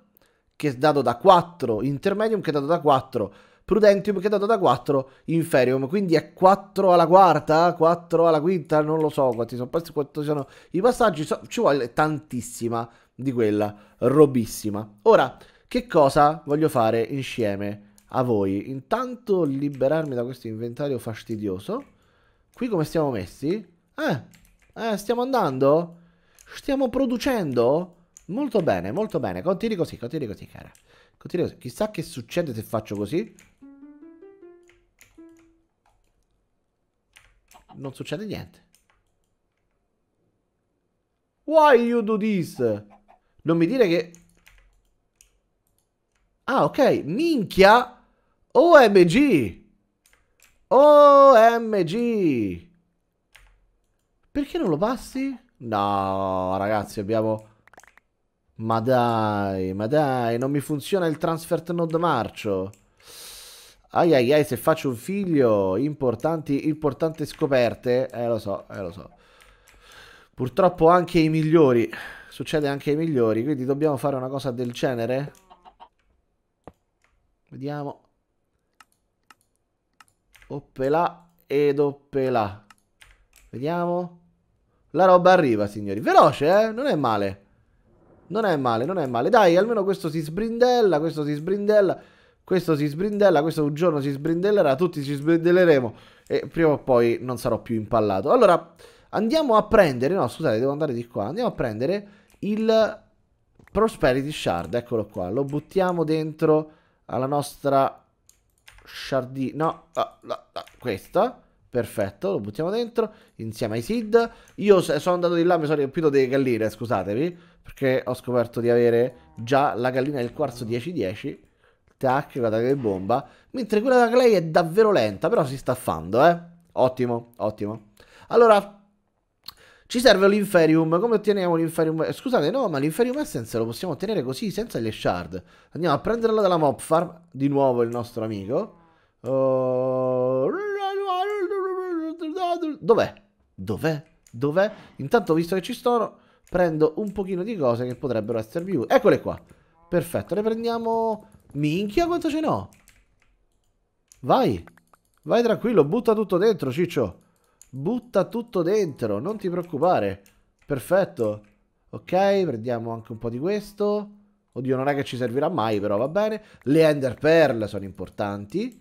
che è dato da 4 intermedium, che è dato da 4 prudentium, che è dato da 4 inferium. Quindi è 4 alla quarta, 4 alla quinta, non lo so quanti sono, quanti sono i passaggi, so, ci vuole tantissima di quella, robissima. Ora, che cosa voglio fare insieme a voi? Intanto liberarmi da questo inventario fastidioso. Qui come stiamo messi? Eh, eh stiamo andando? Stiamo producendo? Molto bene, molto bene. Continui così, continui così, cara. Continui così. Chissà che succede se faccio così. Non succede niente. Why you do this? Non mi dire che... Ah, ok. Minchia! OMG! OMG! Perché non lo passi? No, ragazzi, abbiamo... Ma dai, ma dai, non mi funziona il transfert node marcio. Ai ai ai, se faccio un figlio, importanti, importanti scoperte. Eh, lo so, eh, lo so. Purtroppo anche i migliori, succede anche ai migliori, quindi dobbiamo fare una cosa del genere. Vediamo. Oppela ed oppela. Vediamo. La roba arriva, signori. Veloce, eh? Non è male. Non è male, non è male. Dai, almeno questo si sbrindella, questo si sbrindella, questo si sbrindella, questo un giorno si sbrindellerà, tutti ci sbrindelleremo e prima o poi non sarò più impallato. Allora, andiamo a prendere, no scusate, devo andare di qua, andiamo a prendere il Prosperity Shard, eccolo qua. Lo buttiamo dentro alla nostra shardina, ah, no, no, no, no questa. Perfetto, lo buttiamo dentro insieme ai SID. Io sono andato di là, mi sono riempito delle galline, scusatevi, perché ho scoperto di avere già la gallina del quarzo 10-10. Tac, guarda che bomba. Mentre quella da Clay è davvero lenta, però si sta affando, eh. Ottimo, ottimo. Allora, ci serve l'inferium. Come otteniamo l'inferium? Eh, scusate, no, ma l'inferium essence lo possiamo ottenere così, senza le shard. Andiamo a prenderla dalla mob farm, di nuovo il nostro amico. Oh no, dov'è? Dov'è? Dov'è? Intanto, visto che ci sono, prendo un pochino di cose che potrebbero esservi utili. Eccole qua. Perfetto, le prendiamo... Minchia, quanto ce n'ho? Vai. Vai tranquillo, butta tutto dentro, ciccio. Butta tutto dentro, non ti preoccupare. Perfetto. Ok, prendiamo anche un po' di questo. Oddio, non è che ci servirà mai, però va bene. Le Ender Pearl sono importanti.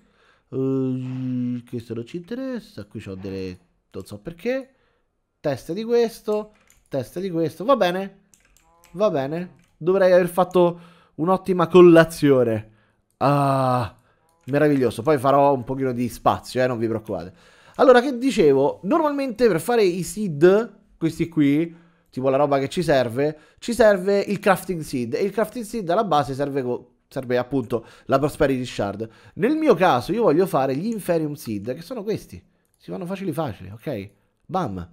Uh, questo non ci interessa. Qui ho delle... non so perché. Teste di questo, teste di questo. Va bene, va bene. Dovrei aver fatto un'ottima collazione. Ah, meraviglioso. Poi farò un pochino di spazio, eh, non vi preoccupate. Allora, che dicevo, normalmente per fare i seed, questi qui, tipo la roba che ci serve, ci serve il crafting seed. E il crafting seed alla base serve serve appunto la Prosperity Shard. Nel mio caso io voglio fare gli Inferium Seed, che sono questi. Si fanno facili facili, ok? Bam.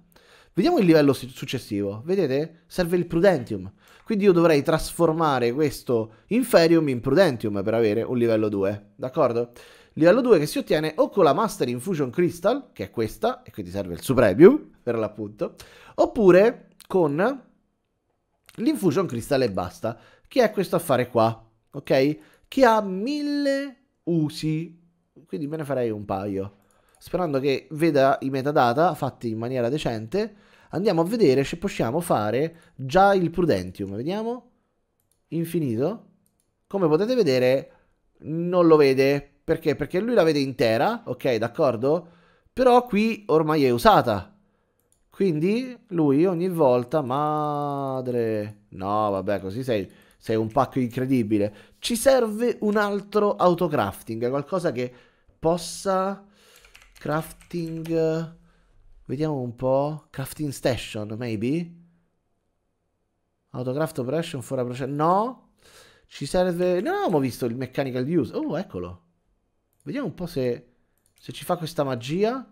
Vediamo il livello successivo. Vedete? Serve il Prudentium. Quindi io dovrei trasformare questo Inferium in Prudentium per avere un livello 2. D'accordo? Livello 2 che si ottiene o con la Master Infusion Crystal, che è questa, e quindi serve il Supremium, per l'appunto, oppure con l'Infusion Crystal e basta, che è questo affare qua ok? Che ha mille usi, quindi me ne farei un paio. Sperando che veda i metadata fatti in maniera decente, andiamo a vedere se possiamo fare già il Prudentium. Vediamo. Infinito. Come potete vedere, non lo vede. Perché? Perché lui la vede intera, ok, d'accordo? Però qui ormai è usata. Quindi lui ogni volta... Madre... No, vabbè, così sei sei un pacco incredibile. Ci serve un altro autocrafting, qualcosa che possa... Crafting... Vediamo un po'. Crafting station, maybe? Autocraft operation for a process... No? Ci serve... Non avevamo visto il mechanical use. Oh, eccolo. Vediamo un po' se, se ci fa questa magia.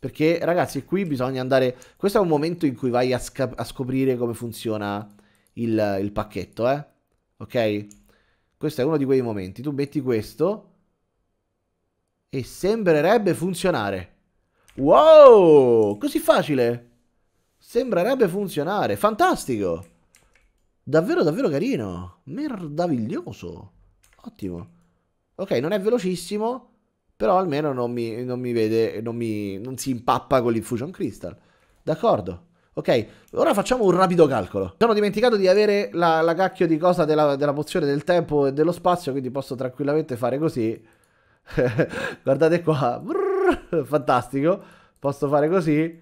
Perché, ragazzi, qui bisogna andare... Questo è un momento in cui vai a, a scoprire come funziona il, il pacchetto, eh ok? Questo è uno di quei momenti. Tu metti questo e sembrerebbe funzionare. Wow! Così facile! Sembrerebbe funzionare. Fantastico! Davvero, davvero carino. Merdaviglioso. Ottimo. Ok, non è velocissimo, però almeno non mi, non mi vede, non, mi, non si impappa con l'infusion crystal. D'accordo. Ok, ora facciamo un rapido calcolo. Sono dimenticato di avere la, la cacchio di cosa della, della pozione del tempo e dello spazio, quindi posso tranquillamente fare così. Guardate qua, Brrr, fantastico. Posso fare così.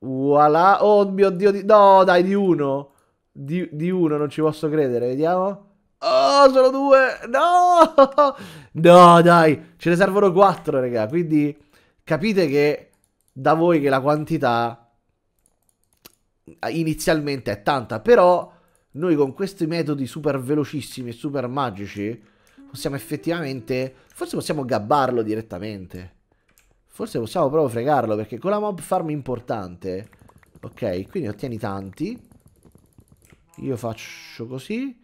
Voilà. Oh mio dio, di... no dai, di uno. Di, di uno, non ci posso credere, vediamo. Oh, sono due. No, no dai, ce ne servono quattro, raga. Quindi capite che da voi che la quantità inizialmente è tanta, però noi con questi metodi super velocissimi e super magici possiamo effettivamente, forse possiamo gabbarlo direttamente. Forse possiamo proprio fregarlo perché con la mob farm importante. Ok, quindi ottieni tanti. Io faccio così.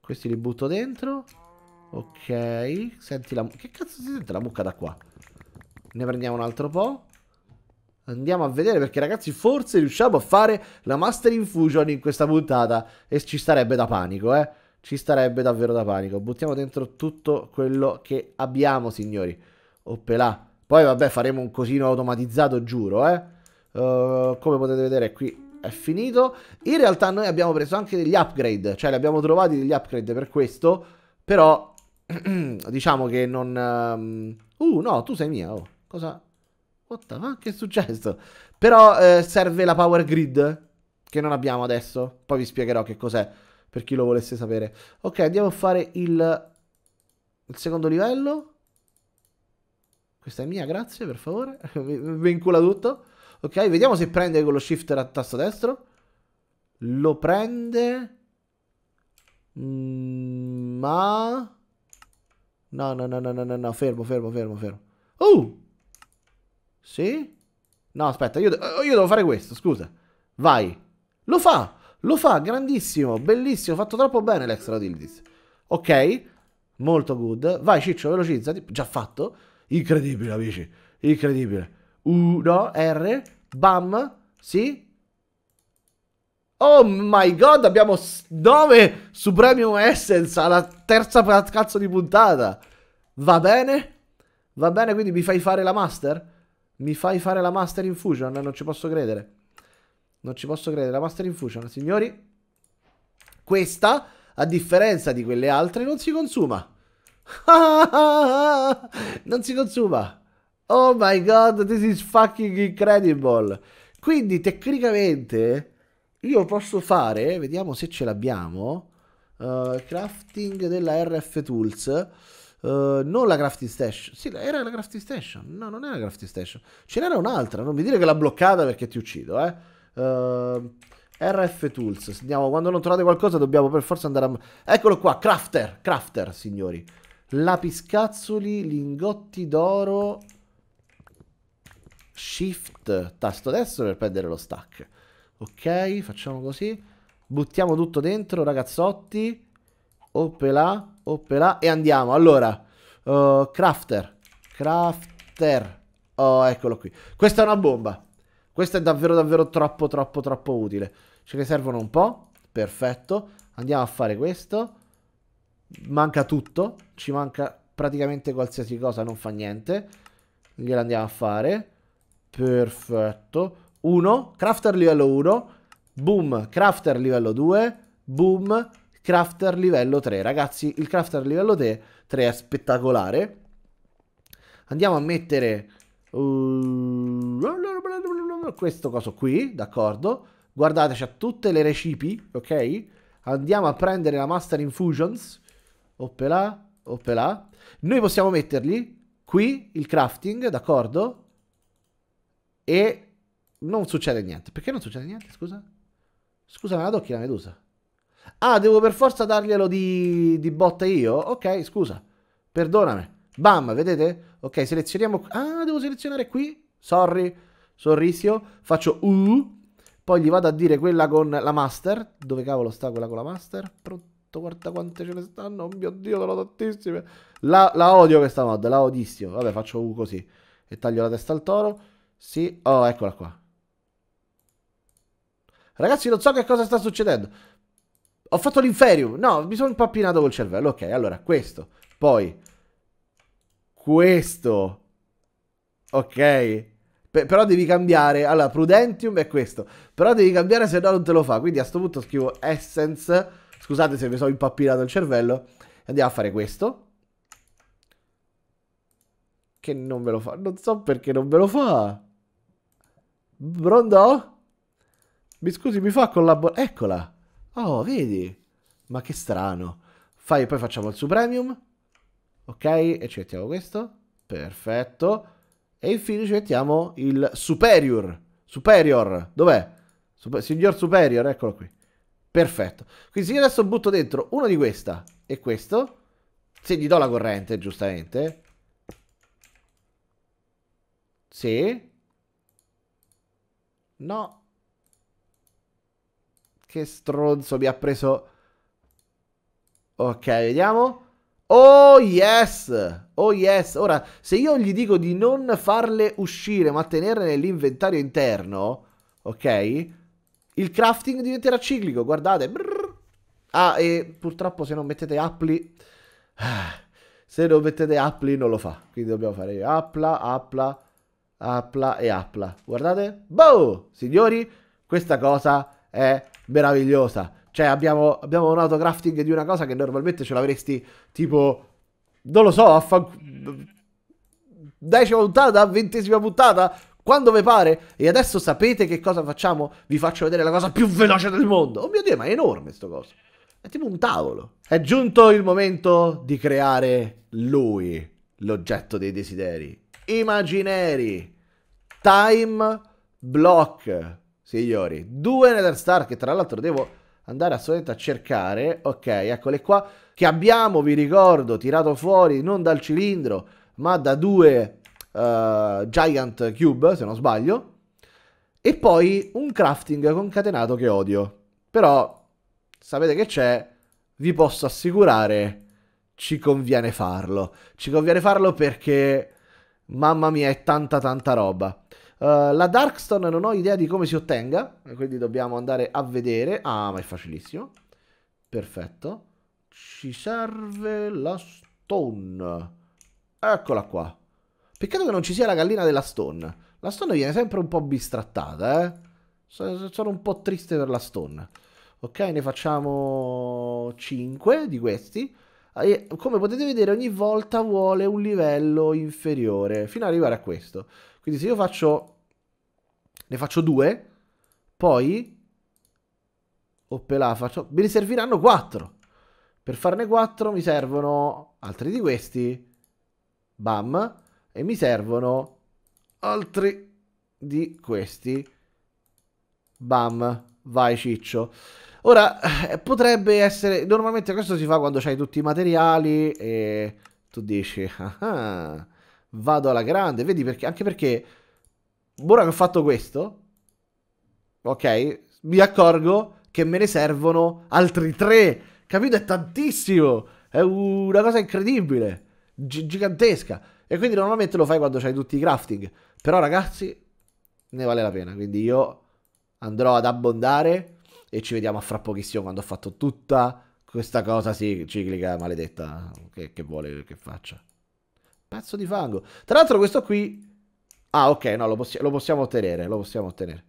Questi li butto dentro. Ok, senti la... Che cazzo si sente la mucca da qua? Ne prendiamo un altro po'. Andiamo a vedere perché ragazzi forse riusciamo a fare la Master Infusion in questa puntata e ci starebbe da panico, eh. Ci starebbe davvero da panico. Buttiamo dentro tutto quello che abbiamo, signori. Oppelà. Poi vabbè faremo un cosino automatizzato, giuro, eh. Uh, come potete vedere qui è finito. In realtà noi abbiamo preso anche degli upgrade, cioè li abbiamo trovati degli upgrade per questo, però diciamo che non... Um... Uh, no, tu sei mia, oh. Cosa... What the fuck è successo? Però eh, serve la power grid che non abbiamo adesso. Poi vi spiegherò che cos'è per chi lo volesse sapere. Ok, andiamo a fare il, il secondo livello. Questa è mia, grazie, per favore. Mi Vincula tutto. Ok, vediamo se prende con lo shifter a tasto destro. Lo prende... Mm, ma... No, no, no, no, no, no, no, fermo, fermo, fermo, fermo. Oh! Sì? No, aspetta, io, oh, io devo fare questo, scusa. Vai. Lo fa! Lo fa, grandissimo, bellissimo, fatto troppo bene l'extra dildis. Ok, molto good. Vai Ciccio, velocizzati. Già fatto. Incredibile, amici. Incredibile. Uno, R, bam, sì. Oh my god, abbiamo 9 su Premium Essence alla terza cazzo di puntata. Va bene? Va bene, quindi mi fai fare la master? Mi fai fare la Master Infusion? Non ci posso credere. Non ci posso credere. La Master Infusion, signori. Questa, a differenza di quelle altre, non si consuma. non si consuma. Oh my god, this is fucking incredible. Quindi, tecnicamente, io posso fare... Vediamo se ce l'abbiamo. Uh, crafting della RF Tools eh, non la Crafting Station. Sì, era la Crafting Station. No, non era la Crafting Station. Ce n'era un'altra. Non mi dire che l'ha bloccata perché ti uccido, eh. Uh, eh, RF Tools. Andiamo, quando non trovate qualcosa dobbiamo per forza andare a... Eccolo qua, Crafter. Crafter, signori. Lapiscazzoli, lingotti d'oro. Shift, tasto destro per prendere lo stack. Ok, facciamo così. Buttiamo tutto dentro, ragazzotti. Opela. Opera. E andiamo. Allora, uh, crafter. Crafter. Oh, eccolo qui. Questa è una bomba. Questa è davvero, davvero troppo, troppo, troppo utile. Ce ne servono un po'. Perfetto. Andiamo a fare questo. Manca tutto. Ci manca praticamente qualsiasi cosa, non fa niente. Gliela andiamo a fare. Perfetto. 1. Crafter livello 1. Boom. Crafter livello 2. Boom. Crafter livello 3. Ragazzi, il crafter livello 3 è spettacolare. Andiamo a mettere... Uh, questo coso qui, d'accordo? Guardate, c'ha tutte le recipi, ok? Andiamo a prendere la Master Infusions. Oppelà, oppelà. Noi possiamo mettergli qui il crafting, d'accordo? E non succede niente. Perché non succede niente, scusa? Scusa, ma la tocchi la medusa? Ah, devo per forza darglielo di, di botta io? Ok, scusa. Perdonami. Bam, vedete? Ok, selezioniamo... Ah, devo selezionare qui? Sorry. Sorrisio. Faccio U. Poi gli vado a dire quella con la master. Dove cavolo sta quella con la master? Pronto, guarda quante ce ne stanno. Oh mio Dio, sono tantissime. La, la odio questa mod, la odissimo. Vabbè, faccio U così. E taglio la testa al toro. Sì. Oh, eccola qua. Ragazzi, non so che cosa sta succedendo. Ho fatto l'inferium. No, mi sono un po' appinato col cervello. Ok, allora questo. Poi questo. Ok. Pe però devi cambiare. Allora, Prudentium è questo. Però devi cambiare se no non te lo fa. Quindi a questo punto scrivo Essence. Scusate se mi sono impappinato il cervello. Andiamo a fare questo. Che non me lo fa. Non so perché non me lo fa. Brondo? Mi scusi, mi fa collaborare. Eccola. Oh, vedi? Ma che strano. Fai, poi facciamo il supremium. Ok, e ci mettiamo questo. Perfetto. E infine ci mettiamo il superior. Superior. Dov'è? Super, signor superior, eccolo qui. Perfetto. Quindi se io adesso butto dentro uno di questa e questo, se gli do la corrente, giustamente. Sì. No. Che stronzo mi ha preso... Ok, vediamo. Oh yes! Oh yes! Ora, se io gli dico di non farle uscire ma tenerle nell'inventario interno, ok? Il crafting diventerà ciclico, guardate. Brrr. Ah, e purtroppo se non mettete appli... Ah, se non mettete appli non lo fa. Quindi dobbiamo fare appla, appla, appla e appla. Guardate. Boh! Signori, questa cosa è meravigliosa. Cioè abbiamo, abbiamo un autocrafting di una cosa che normalmente ce l'avresti tipo... Non lo so, a affanculo decima puntata, ventesima puntata, quando vi pare. E adesso sapete che cosa facciamo? Vi faccio vedere la cosa più veloce del mondo. Oh mio Dio, ma è enorme sto coso. È tipo un tavolo. È giunto il momento di creare lui, l'oggetto dei desideri. Imagineri. Time Block signori. Due Nether Star che tra l'altro devo andare assolutamente a cercare. Ok, eccole qua. Che abbiamo, vi ricordo, tirato fuori non dal cilindro, ma da due uh, Giant Cube, se non sbaglio. E poi un crafting concatenato che odio. Però, sapete che c'è? Vi posso assicurare, ci conviene farlo. Ci conviene farlo perché, mamma mia, è tanta tanta roba. Eh, la Darkstone non ho idea di come si ottenga, quindi dobbiamo andare a vedere. Ah, ma è facilissimo. Perfetto. Ci serve la Stone. Eccola qua. Peccato che non ci sia la gallina della Stone. La Stone viene sempre un po' bistrattata, eh. Sono un po' triste per la Stone. Ok, ne facciamo 5 di questi. E come potete vedere ogni volta vuole un livello inferiore, fino ad arrivare a questo. Quindi se io faccio... Ne faccio due, poi... oppela, faccio... Me ne serviranno quattro. Per farne quattro mi servono altri di questi. Bam. E mi servono altri di questi. Bam. Vai ciccio. Ora, eh, potrebbe essere... Normalmente questo si fa quando c'hai tutti i materiali e tu dici... Ah ah vado alla grande, vedi perché, anche perché ora che ho fatto questo, ok, mi accorgo che me ne servono altri tre, capito? È tantissimo, è una cosa incredibile, gi- gigantesca. E quindi normalmente lo fai quando c'hai tutti i crafting, però ragazzi ne vale la pena, quindi io andrò ad abbondare e ci vediamo fra pochissimo quando ho fatto tutta questa cosa ciclica maledetta che, che vuole che faccia. Pezzo di fango. Tra l'altro questo qui... Ah, ok, no, lo, possi lo, possiamo ottenere, lo possiamo ottenere.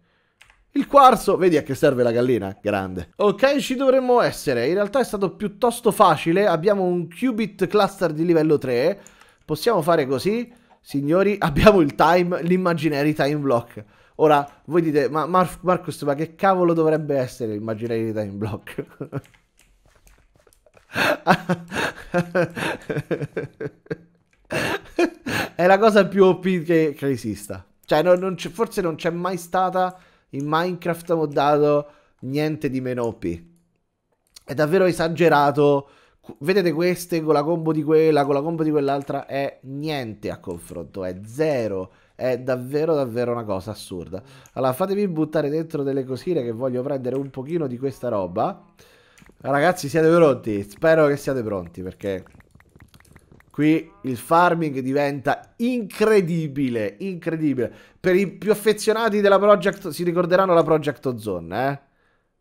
Il quarzo, vedi a che serve la gallina? Grande. Ok, ci dovremmo essere. In realtà è stato piuttosto facile. Abbiamo un qubit cluster di livello 3. Possiamo fare così. Signori, abbiamo il time, l'immaginary time block. Ora, voi dite, ma Mar Marcus, ma che cavolo dovrebbe essere l'immaginary time block? è la cosa più OP che, che esista. Cioè, non, non forse non c'è mai stata in Minecraft moddato niente di meno OP. È davvero esagerato. Vedete queste con la combo di quella, con la combo di quell'altra, è niente a confronto, è zero. È davvero davvero una cosa assurda. Allora fatemi buttare dentro delle cosine che voglio prendere un pochino di questa roba. Ragazzi siete pronti? Spero che siate pronti perché Qui il farming diventa incredibile, incredibile. Per i più affezionati della Project, si ricorderanno la Project Ozone, eh?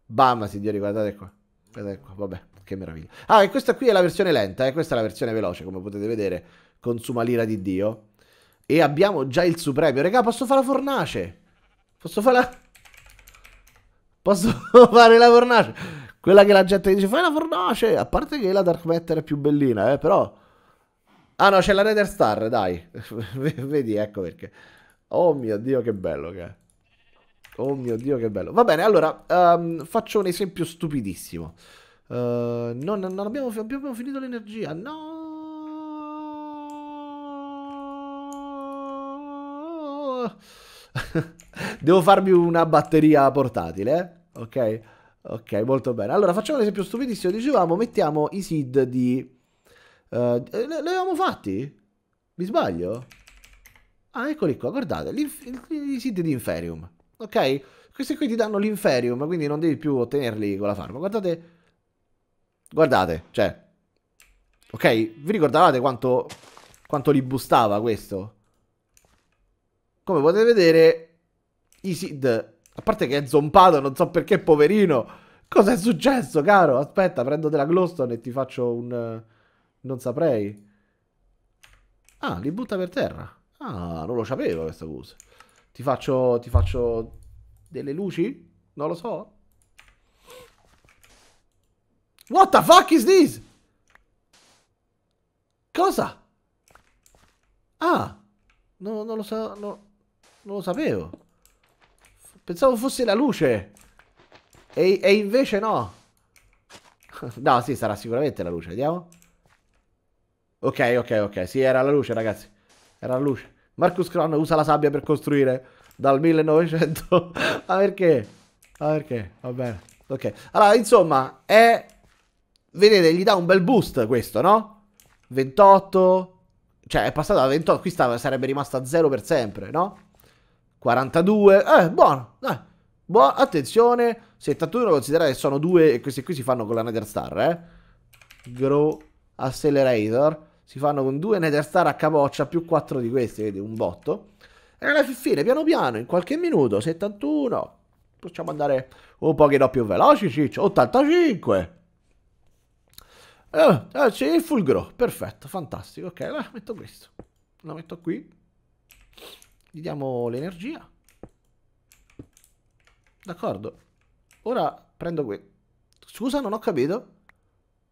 Bam, signori, guardate qua. Guardate qua, vabbè, che meraviglia. Ah, e questa qui è la versione lenta, eh? Questa è la versione veloce, come potete vedere. Consuma l'ira di Dio. E abbiamo già il supremio. Regà, posso fare la fornace? Posso fare la... Posso fare la fornace? Quella che la gente dice, fai la fornace! A parte che la Dark Matter è più bellina, eh, però... Ah no, c'è la Nether Star, dai. Vedi, ecco perché. Oh mio Dio, che bello che è. Oh mio Dio, che bello. Va bene, allora, um, faccio un esempio stupidissimo. Uh, eh, no, non, non abbiamo, abbiamo finito l'energia. No! Devo farmi una batteria portatile, eh? Ok? Ok, molto bene. Allora, facciamo un esempio stupidissimo. Dicevamo, mettiamo i seed di... Uh, eh, eh, li avevamo fatti? Mi sbaglio? Ah, eccoli qua, guardate, i siti di Inferium, ok? Questi qui ti danno l'Inferium, quindi non devi più ottenerli con la farma. Guardate, guardate, cioè, ok? Vi ricordavate quanto, quanto li boostava questo? Come potete vedere, i Sid, a parte che è zompato, non so perché, poverino. Cosa è successo, caro? Aspetta, prendo della Glowstone e ti faccio un... Non saprei. Ah, li butta per terra. Ah, non lo sapevo questa cosa. Ti faccio... Ti faccio... Delle luci? Non lo so. What the fuck is this? Cosa? Ah! No, non lo so... No, non lo sapevo. Pensavo fosse la luce. E, e invece no. no, sì, sarà sicuramente la luce. Vediamo. Ok, ok, ok. Sì, era la luce, ragazzi. Era la luce. Marcus Cron usa la sabbia per costruire dal 1900. Ma perché? Ma perché? Va bene. Ok. Allora, insomma, è... Vedete, gli dà un bel boost questo, no? 28... Cioè, è passata da 28... Qui stava, sarebbe rimasta a 0 per sempre, no? 42... Eh, buono! Eh. Buono, attenzione! 71, considerate che sono due... E questi qui si fanno con la Nether Star, eh? Grow Accelerator si fanno con due Nether Star a capoccia più quattro di questi, vedi, un botto. E alla fine, piano piano, in qualche minuto, 71, possiamo andare un pochino più veloci, ciccio, 85. Eh, c'è eh, il full grow, perfetto, fantastico, ok, allora metto questo, lo metto qui, gli diamo l'energia, d'accordo, ora prendo qui, scusa non ho capito,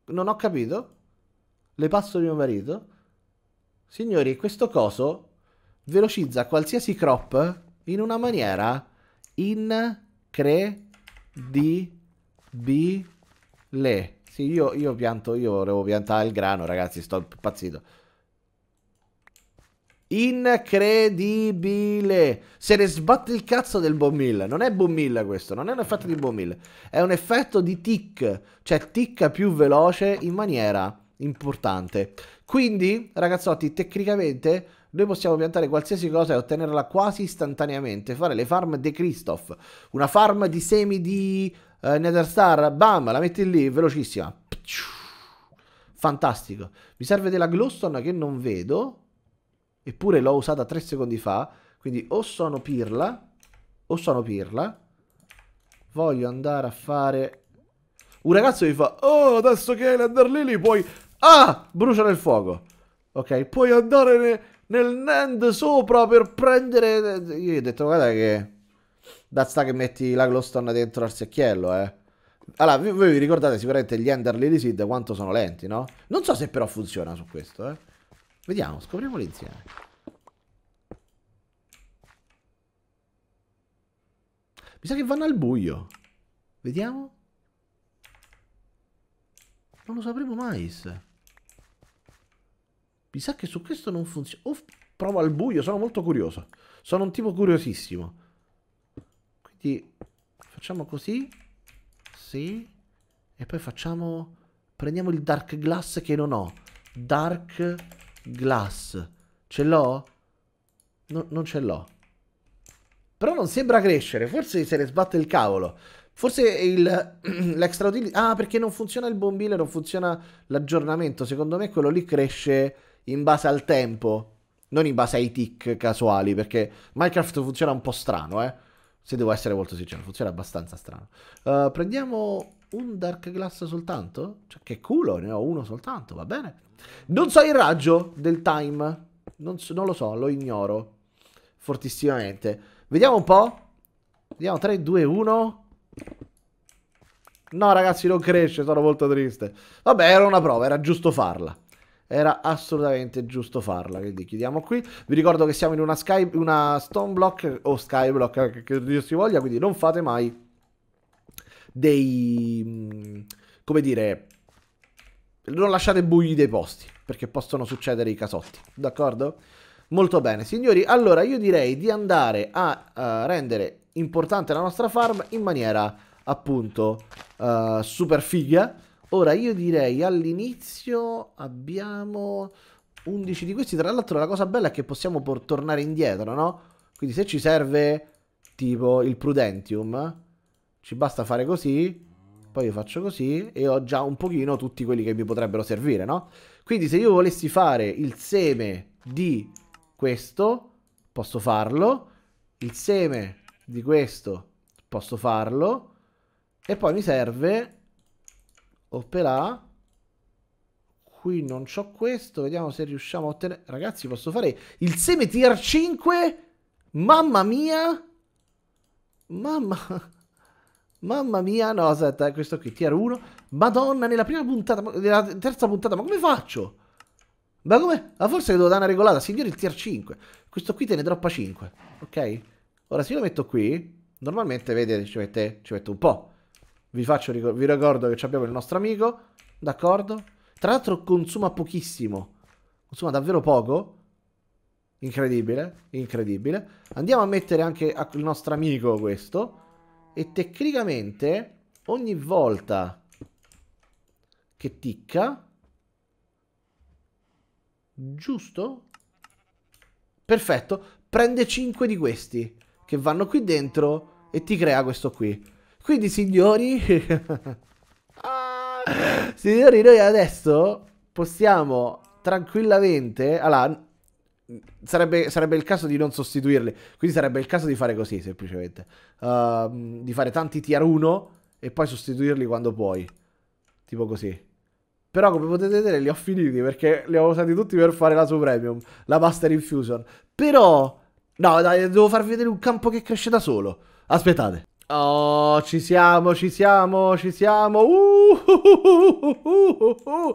non ho capito, le passo mio marito. Signori, questo coso velocizza qualsiasi crop in una maniera incredibile. Sì, io, io pianto, io volevo piantare il grano, ragazzi, sto impazzito. Incredibile! Se ne sbatte il cazzo del bombilla. Non è bombilla questo, non è un effetto di bombilla. È un effetto di tick, cioè ticca più veloce in maniera importante. Quindi, ragazzotti, tecnicamente noi possiamo piantare qualsiasi cosa e ottenerla quasi istantaneamente. Fare le farm di Christoph, una farm di semi di eh, Netherstar, bam, la metti lì, velocissima. Fantastico. Mi serve della Glowstone che non vedo, eppure l'ho usata tre secondi fa, quindi o sono pirla, o sono pirla. Voglio andare a fare un ragazzo mi fa, oh adesso che hai l'Ender Lily puoi Ah! Brucia nel fuoco. Ok, puoi andare ne, nel Nand sopra per prendere... Io ho detto, guarda che... Da sta che metti la glowstone dentro al secchiello, eh. Allora, voi, voi vi ricordate sicuramente gli Ender Lily Seed quanto sono lenti, no? Non so se però funziona su questo, eh. Vediamo, scopriamolo insieme. Mi sa che vanno al buio. Vediamo. Non lo sapremo mai. Se. Mi sa che su questo non funziona. O oh, provo al buio, sono molto curioso. Sono un tipo curiosissimo. Quindi facciamo così. Sì. E poi facciamo... Prendiamo il Dark Glass che non ho. Dark Glass. Ce l'ho? No, non ce l'ho. Però non sembra crescere. Forse se ne sbatte il cavolo. Forse l'extra utility... Ah, perché non funziona il bombile, non funziona l'aggiornamento. Secondo me quello lì cresce in base al tempo, non in base ai tick casuali, perché Minecraft funziona un po' strano, eh. Se devo essere molto sincero, funziona abbastanza strano. Uh, prendiamo un Dark Glass soltanto? Cioè, che culo, ne ho uno soltanto, va bene. Non so il raggio del time, non, so, non lo so, lo ignoro fortissimamente. Vediamo un po'. Vediamo, 3, 2, 1... No ragazzi non cresce, sono molto triste. Vabbè era una prova, era giusto farla era assolutamente giusto farla. Quindi chiudiamo qui. Vi ricordo che siamo in una, sky, una Stoneblock o Skyblock eh, che Dio si voglia, quindi non fate mai dei... Mm, come dire... non lasciate bui dei posti, perché possono succedere i casotti, d'accordo? Molto bene, signori, allora io direi di andare a uh, rendere importante la nostra farm in maniera appunto uh, super figa Ora io direi all'inizio abbiamo 11 di questi. Tra l'altro la cosa bella è che possiamo tornare indietro, no? Quindi se ci serve tipo il Prudentium, ci basta fare così, poi io faccio così e ho già un pochino tutti quelli che mi potrebbero servire, no? Quindi se io volessi fare il seme di questo, posso farlo, il seme di questo posso farlo e poi mi serve opera qui non c'ho questo vediamo se riusciamo a ottenere ragazzi posso fare il seme tier 5 mamma mia mamma Mamma mia, no, aspetta, eh, questo qui, tier 1. Madonna, nella prima puntata, nella terza puntata, ma come faccio? Ma come? Ma forse devo dare una regolata, signori, il tier 5. Questo qui te ne droppa 5, ok? Ora, se io lo metto qui, normalmente, vedete, ci mette, ci mette un po'. Vi, faccio, vi ricordo che abbiamo il nostro amico, d'accordo? Tra l'altro consuma pochissimo, consuma davvero poco. Incredibile, incredibile. Andiamo a mettere anche il nostro amico questo. E tecnicamente ogni volta che ticca... Giusto? Perfetto. Prende 5 di questi che vanno qui dentro e ti crea questo qui. Quindi signori... Ah. signori, noi adesso possiamo tranquillamente... Allora, Sarebbe, sarebbe, il caso di non sostituirli. Quindi sarebbe il caso di fare così, semplicemente. Uh, di fare tanti tier 1 e poi sostituirli quando puoi. Tipo così. Però come potete vedere li ho finiti perché li ho usati tutti per fare la Supremium, la Master Infusion. Però... No, dai, devo farvi vedere un campo che cresce da solo. Aspettate. Oh, ci siamo, ci siamo, ci siamo. Uh, uh, uh,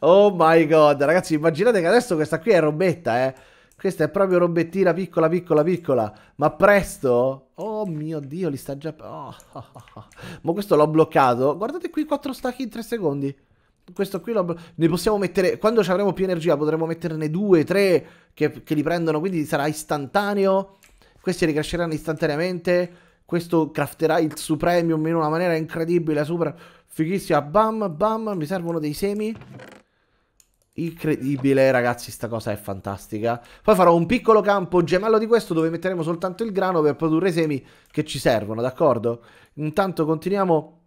oh my god, ragazzi, immaginate che adesso questa qui è robetta, eh. Questa è proprio robettina piccola, piccola, piccola. Ma presto? Oh mio Dio, li sta già... Oh, oh, oh, oh. Ma questo l'ho bloccato. Guardate qui, 4 stacchi in 3 secondi. Questo qui lo... ne possiamo mettere. Quando ci avremo più energia, potremo metterne due, tre che, che li prendono. Quindi sarà istantaneo. Questi ricresceranno istantaneamente questo crafterà il supremium in una maniera incredibile, super fighissima. Bam, bam, mi servono dei semi. Incredibile, ragazzi, sta cosa è fantastica. Poi farò un piccolo campo gemello di questo dove metteremo soltanto il grano per produrre i semi che ci servono, d'accordo? Intanto continuiamo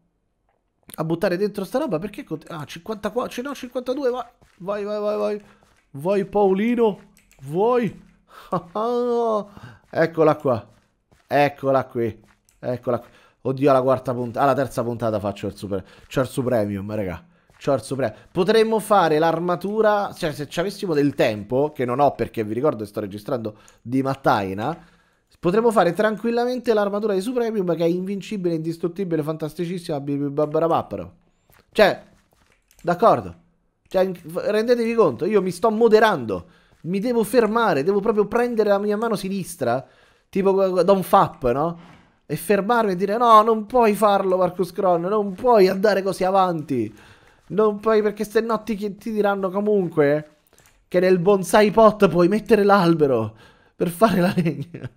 a buttare dentro sta roba perché... Ah, 54, no, 52, vai, vai, vai, vai, vai. Vai Paolino, vuoi? Ah, ah, eccola qua, eccola qui. Eccola. Oddio, alla quarta puntata. Alla ah, terza puntata faccio il super. C'ho il supremium, raga. C'ho il supremium. Potremmo fare l'armatura. Cioè, se ci avessimo del tempo, che non ho perché vi ricordo che sto registrando di mattina. Potremmo fare tranquillamente l'armatura di Supremium che è invincibile, indistruttibile, fantasticissima, Cioè, d'accordo. Cioè, rendetevi conto, io mi sto moderando. Mi devo fermare, devo proprio prendere la mia mano sinistra. Tipo da un fap, no? e fermarmi e dire no, non puoi farlo Marcus Cron, non puoi andare così avanti, non puoi perché se no ti, ti diranno comunque che nel bonsai pot puoi mettere l'albero per fare la legna.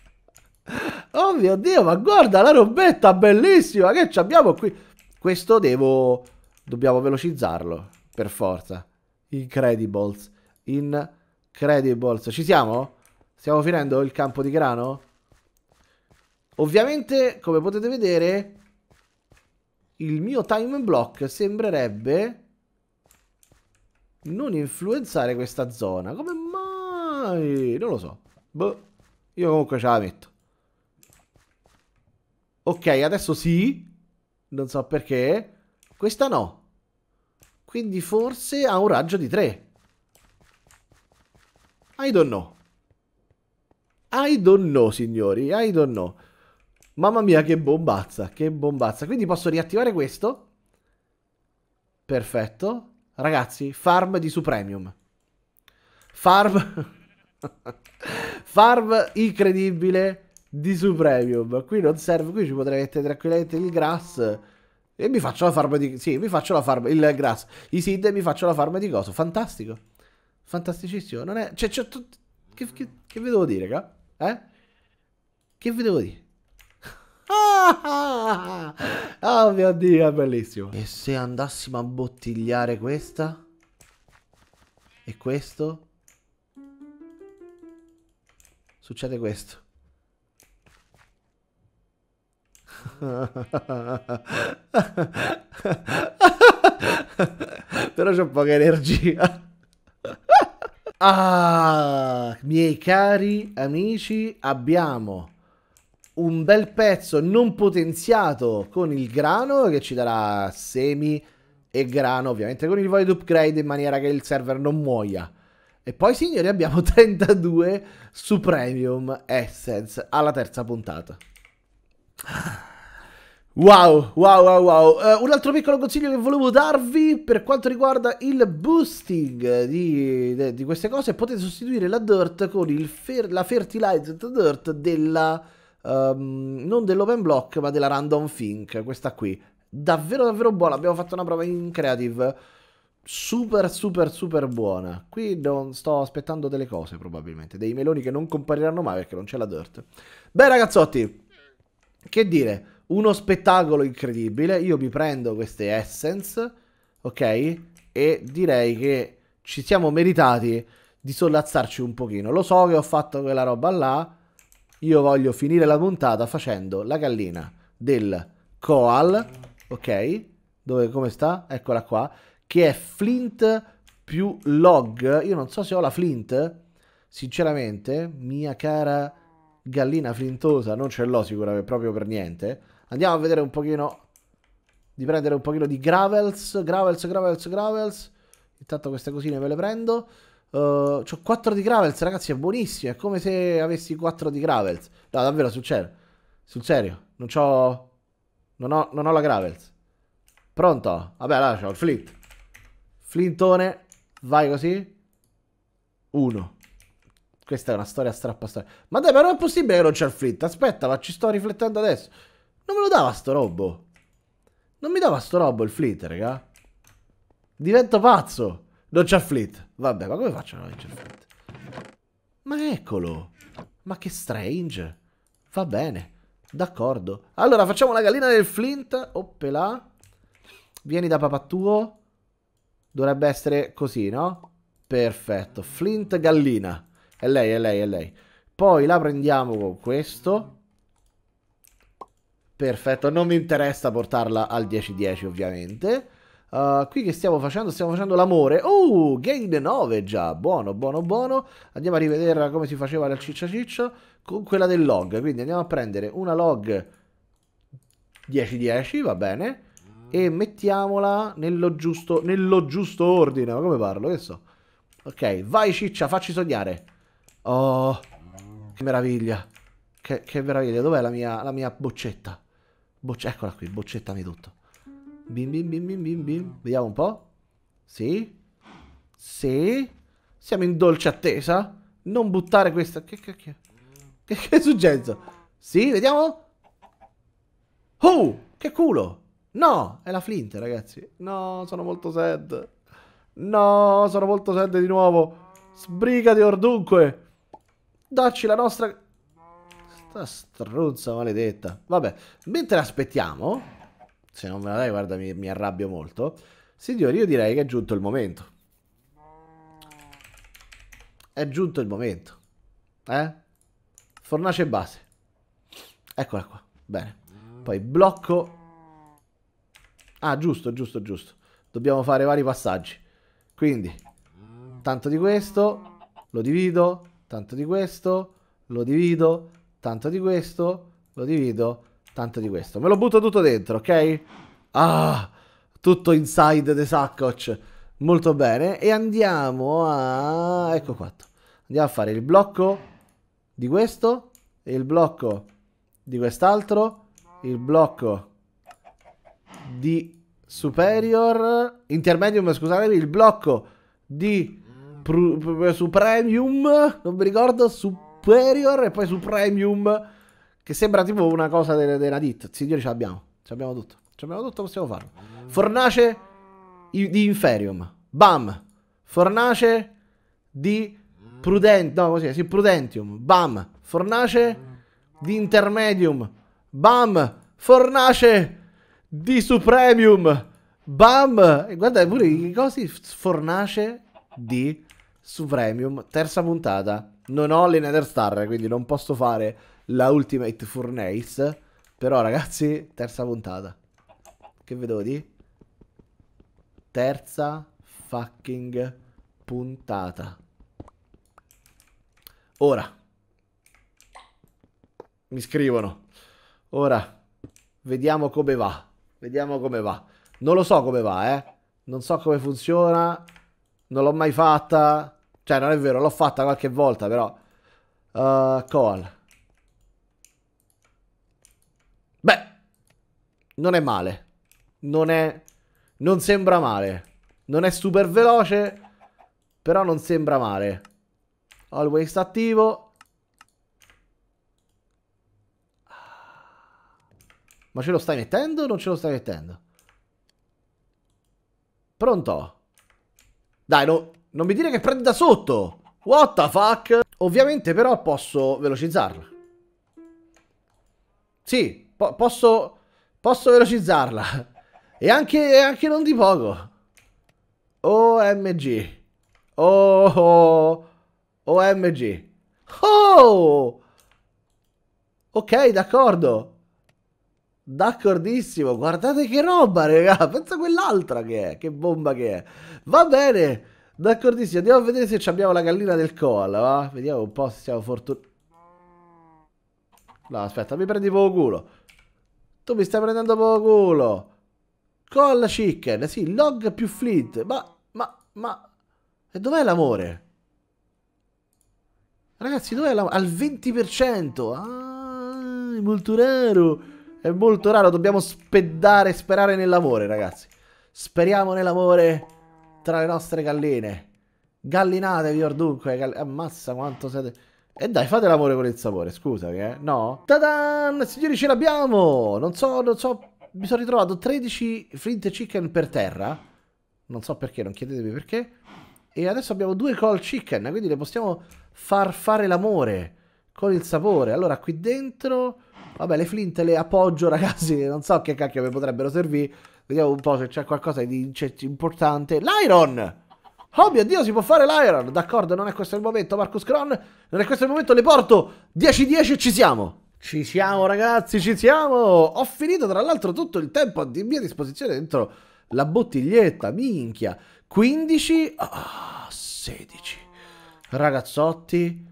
oh mio Dio, ma guarda la robetta bellissima che ci abbiamo qui. Questo devo... dobbiamo velocizzarlo, per forza. Incredibles, Incredibles. Ci siamo? Stiamo finendo il campo di grano? Ovviamente, come potete vedere, il mio time block sembrerebbe non influenzare questa zona. Come mai? Non lo so. Boh. Io comunque ce la metto. Ok, adesso sì. Non so perché. Questa no. Quindi forse ha un raggio di 3. I don't know. I don't know, signori. I don't know. Mamma mia, che bombazza, che bombazza. Quindi posso riattivare questo. Perfetto. Ragazzi, farm di Supremium. Farm... farm incredibile di Supremium. Qui non serve, qui ci potrei mettere tranquillamente il grass. E mi faccio la farm di... Sì, mi faccio la farm... Il grass. I seed e mi faccio la farm di coso. Fantastico. Fantasticissimo. Non è... Cioè, cioè, che, che, che vi devo dire, raga? Eh? Che vi devo dire? Ah, ah, ah. oh mio dio, è bellissimo. E se andassimo a bottigliare questa? E questo? Succede questo. Però c'ho poca energia. ah, miei cari amici, abbiamo un bel pezzo non potenziato con il grano che ci darà semi e grano ovviamente con il void upgrade in maniera che il server non muoia. E poi signori abbiamo 32 su Premium Essence alla terza puntata. Wow, wow, wow, wow. Uh, un altro piccolo consiglio che volevo darvi per quanto riguarda il boosting di, de, di queste cose, potete sostituire la dirt con fer la fertilized dirt della um, non dell'open block, ma della random think, questa qui. Davvero davvero buona, abbiamo fatto una prova in creative super super super buona. Qui non sto aspettando delle cose probabilmente, dei meloni che non compariranno mai perché non c'è la dirt. Beh ragazzotti, che dire, uno spettacolo incredibile. Io mi prendo queste essence, ok? E direi che ci siamo meritati di sollazzarci un pochino. Lo so che ho fatto quella roba là, io voglio finire la puntata facendo la gallina del Koal, ok? Dove, come sta? Eccola qua, che è Flint più Log. Io non so se ho la Flint, sinceramente, mia cara gallina flintosa, non ce l'ho sicuramente, proprio per niente. Andiamo a vedere un pochino, di prendere un pochino di Gravels, Gravels, Gravels, Gravels. Intanto queste cosine ve le prendo. Uh, ho 4 di Gravels, ragazzi, è buonissimo. È come se avessi 4 di Gravels. No, davvero, sul serio. Sul serio. Non ho... Non ho, non ho la Gravels. Pronto? Vabbè, allora c'ho il flint. Flintone. Vai così. Uno. Questa è una storia strappa storia. Ma dai, ma non è possibile che non c'è il flint. Aspetta, ma ci sto riflettendo adesso. Non me lo dava sto robo. Non mi dava sto robo il flint, raga. Divento pazzo. Non c'ha fleet. Vabbè, ma come faccio a non vincere fleet? Ma eccolo. Ma che strange. Va bene. D'accordo. Allora, facciamo la gallina del flint. Oppela. Vieni da papà tuo. Dovrebbe essere così, no? Perfetto. Flint gallina. È lei, è lei, è lei. Poi la prendiamo con questo. Perfetto. Non mi interessa portarla al 10-10, ovviamente. Uh, qui che stiamo facendo? Stiamo facendo l'amore. Oh, gain 9 già. Ah, buono, buono, buono. Andiamo a rivedere come si faceva la ciccia ciccia con quella del log. Quindi andiamo a prendere una log 10-10, va bene. E mettiamola nello giusto, nello giusto ordine. Ma come parlo? Che so. Ok, vai ciccia, facci sognare. Oh, che meraviglia. Che, che meraviglia. Dov'è la mia, la mia boccetta? Bocc eccola qui, boccettami tutto. Bim bim bim bim bim bim. Vediamo un po'. Sì. Sì. Siamo in dolce attesa. Non buttare questa. Che cacchio. Che, che che è successo? Sì, vediamo. Oh, che culo. No, è la flint, ragazzi. No, sono molto sad. No, sono molto sad di nuovo. Sbrigati or Dacci la nostra... Sta struzza maledetta. Vabbè, mentre aspettiamo... Se non me la dai, guarda, mi, mi arrabbio molto. Signori, io direi che è giunto il momento. È giunto il momento. Eh? Fornace base. Eccola qua. Bene. Poi blocco. Ah, giusto, giusto, giusto. Dobbiamo fare vari passaggi. Quindi, tanto di questo, lo divido, tanto di questo, lo divido, tanto di questo, lo divido, Tanto di questo. Me lo butto tutto dentro, ok? Ah, tutto inside the saccocci. Molto bene. E andiamo a... Ecco qua. Andiamo a fare il blocco di questo, il blocco di quest'altro, il blocco di superior, intermedium, scusatemi, il blocco di pr- pr- non mi ricordo, superior e poi su premium che sembra tipo una cosa della, della DIT. Signori, ce l'abbiamo. Ce l'abbiamo tutto. Ce l'abbiamo tutto, possiamo farlo. Fornace di Inferium. Bam. Fornace di Prudent. No, così, sì, Prudentium. Bam. Fornace di Intermedium. Bam. Fornace di Supremium. Bam. E guarda pure i cosi. Fornace di Supremium. Terza puntata. Non ho le Nether Star, quindi non posso fare la Ultimate Furnace. Però ragazzi, terza puntata. Che vedo di? Terza fucking puntata. Ora. Mi scrivono. Ora. Vediamo come va. Vediamo come va. Non lo so come va, eh. Non so come funziona. Non l'ho mai fatta. Cioè, non è vero, l'ho fatta qualche volta, però. Uh, call. non è male. Non è... Non sembra male. Non è super veloce, però non sembra male. Always attivo. Ma ce lo stai mettendo o non ce lo stai mettendo? Pronto? Dai, no, non mi dire che prendi da sotto! What the fuck? Ovviamente però posso velocizzarla. Sì, po posso Posso velocizzarla. E anche, anche non di poco. OMG. Oh, OMG. Oh! Ok, d'accordo. D'accordissimo. Guardate che roba, raga. Pensa a quell'altra che è. Che bomba che è. Va bene. D'accordissimo. Andiamo a vedere se abbiamo la gallina del koala, va? Vediamo un po' se siamo fortunati. No, aspetta, mi prendi poco culo. Tu mi stai prendendo poco culo. Colla chicken, sì, log più flint. Ma, ma, ma... E dov'è l'amore? Ragazzi, dov'è l'amore? Al 20%! Ah, è molto raro. È molto raro, dobbiamo speddare, sperare nell'amore, ragazzi. Speriamo nell'amore tra le nostre galline. Gallinatevi or dunque, gall ammazza quanto siete... E dai, fate l'amore con il sapore, scusa che... No? Tadan! Signori, ce l'abbiamo! Non so, non so... Mi sono ritrovato 13 flint chicken per terra. Non so perché, non chiedetemi perché. E adesso abbiamo due cold chicken, quindi le possiamo far fare l'amore con il sapore. Allora, qui dentro... Vabbè, le flint le appoggio, ragazzi. Non so che cacchio mi potrebbero servire. Vediamo un po' se c'è qualcosa di importante. L'Iron! Oh mio Dio, si può fare l'Iron! D'accordo, non è questo il momento, Marcus Cron. Non è questo il momento, le porto! 10-10 e ci siamo! Ci siamo ragazzi, ci siamo! Ho finito tra l'altro tutto il tempo a mia disposizione dentro la bottiglietta, minchia! 15... Oh, 16... Ragazzotti,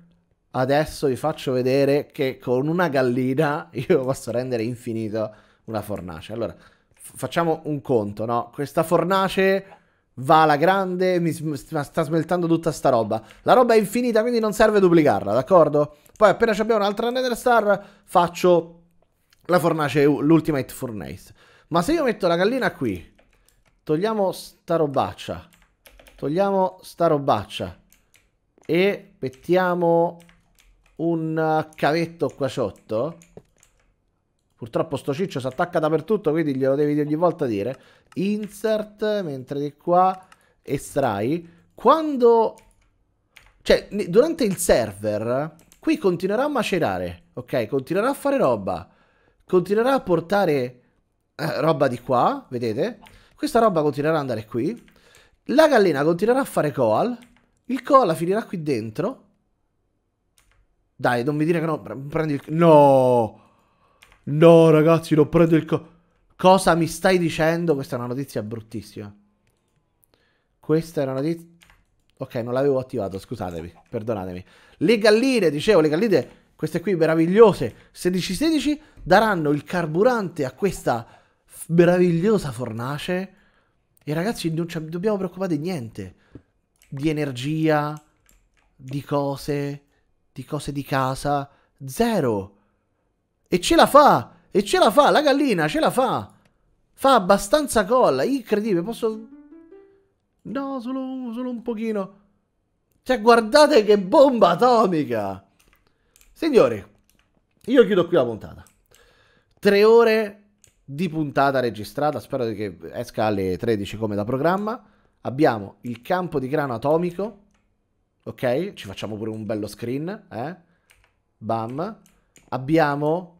adesso vi faccio vedere che con una gallina io posso rendere infinito una fornace. Allora, facciamo un conto, no? Questa fornace va alla grande, mi sta smeltando tutta sta roba. La roba è infinita, quindi non serve duplicarla, d'accordo? Poi appena abbiamo un'altra Nether Star, faccio la fornace, l'Ultimate Furnace. Ma se io metto la gallina qui, togliamo sta robaccia, togliamo sta robaccia e mettiamo un uh, cavetto qua sotto... Purtroppo sto ciccio si attacca dappertutto, quindi glielo devi ogni volta dire. Insert, mentre di qua estrai. Quando... Cioè, durante il server, qui continuerà a macerare, ok? Continuerà a fare roba. Continuerà a portare eh, roba di qua, vedete? Questa roba continuerà ad andare qui. La gallina continuerà a fare coal. Il coal finirà qui dentro. Dai, non mi dire che no. Prendi il... No! No, ragazzi, non prendo il co... Cosa mi stai dicendo? Questa è una notizia bruttissima. Questa è una notizia... Ok, non l'avevo attivato, scusatemi, perdonatemi. Le galline, dicevo, le galline, queste qui meravigliose, 16-16, daranno il carburante a questa meravigliosa fornace. E ragazzi, non ci dobbiamo preoccupare di niente. Di energia, di cose, di cose di casa. Zero. E ce la fa! E ce la fa! La gallina ce la fa! Fa abbastanza colla, incredibile, posso... No, solo, solo un pochino. Cioè, guardate che bomba atomica! Signori, io chiudo qui la puntata. Tre ore di puntata registrata, spero che esca alle 13 come da programma. Abbiamo il campo di grano atomico, ok? Ci facciamo pure un bello screen, eh? Bam. Abbiamo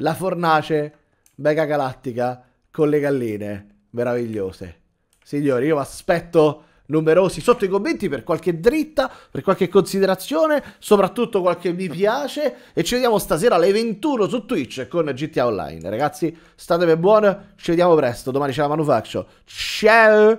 la fornace mega galattica con le galline meravigliose. Signori, io vi aspetto numerosi sotto i commenti per qualche dritta, per qualche considerazione, soprattutto qualche mi piace e ci vediamo stasera alle 21 su Twitch con GTA Online. Ragazzi, state statevi buoni, ci vediamo presto, domani c'è la Manufaccio. Ciao!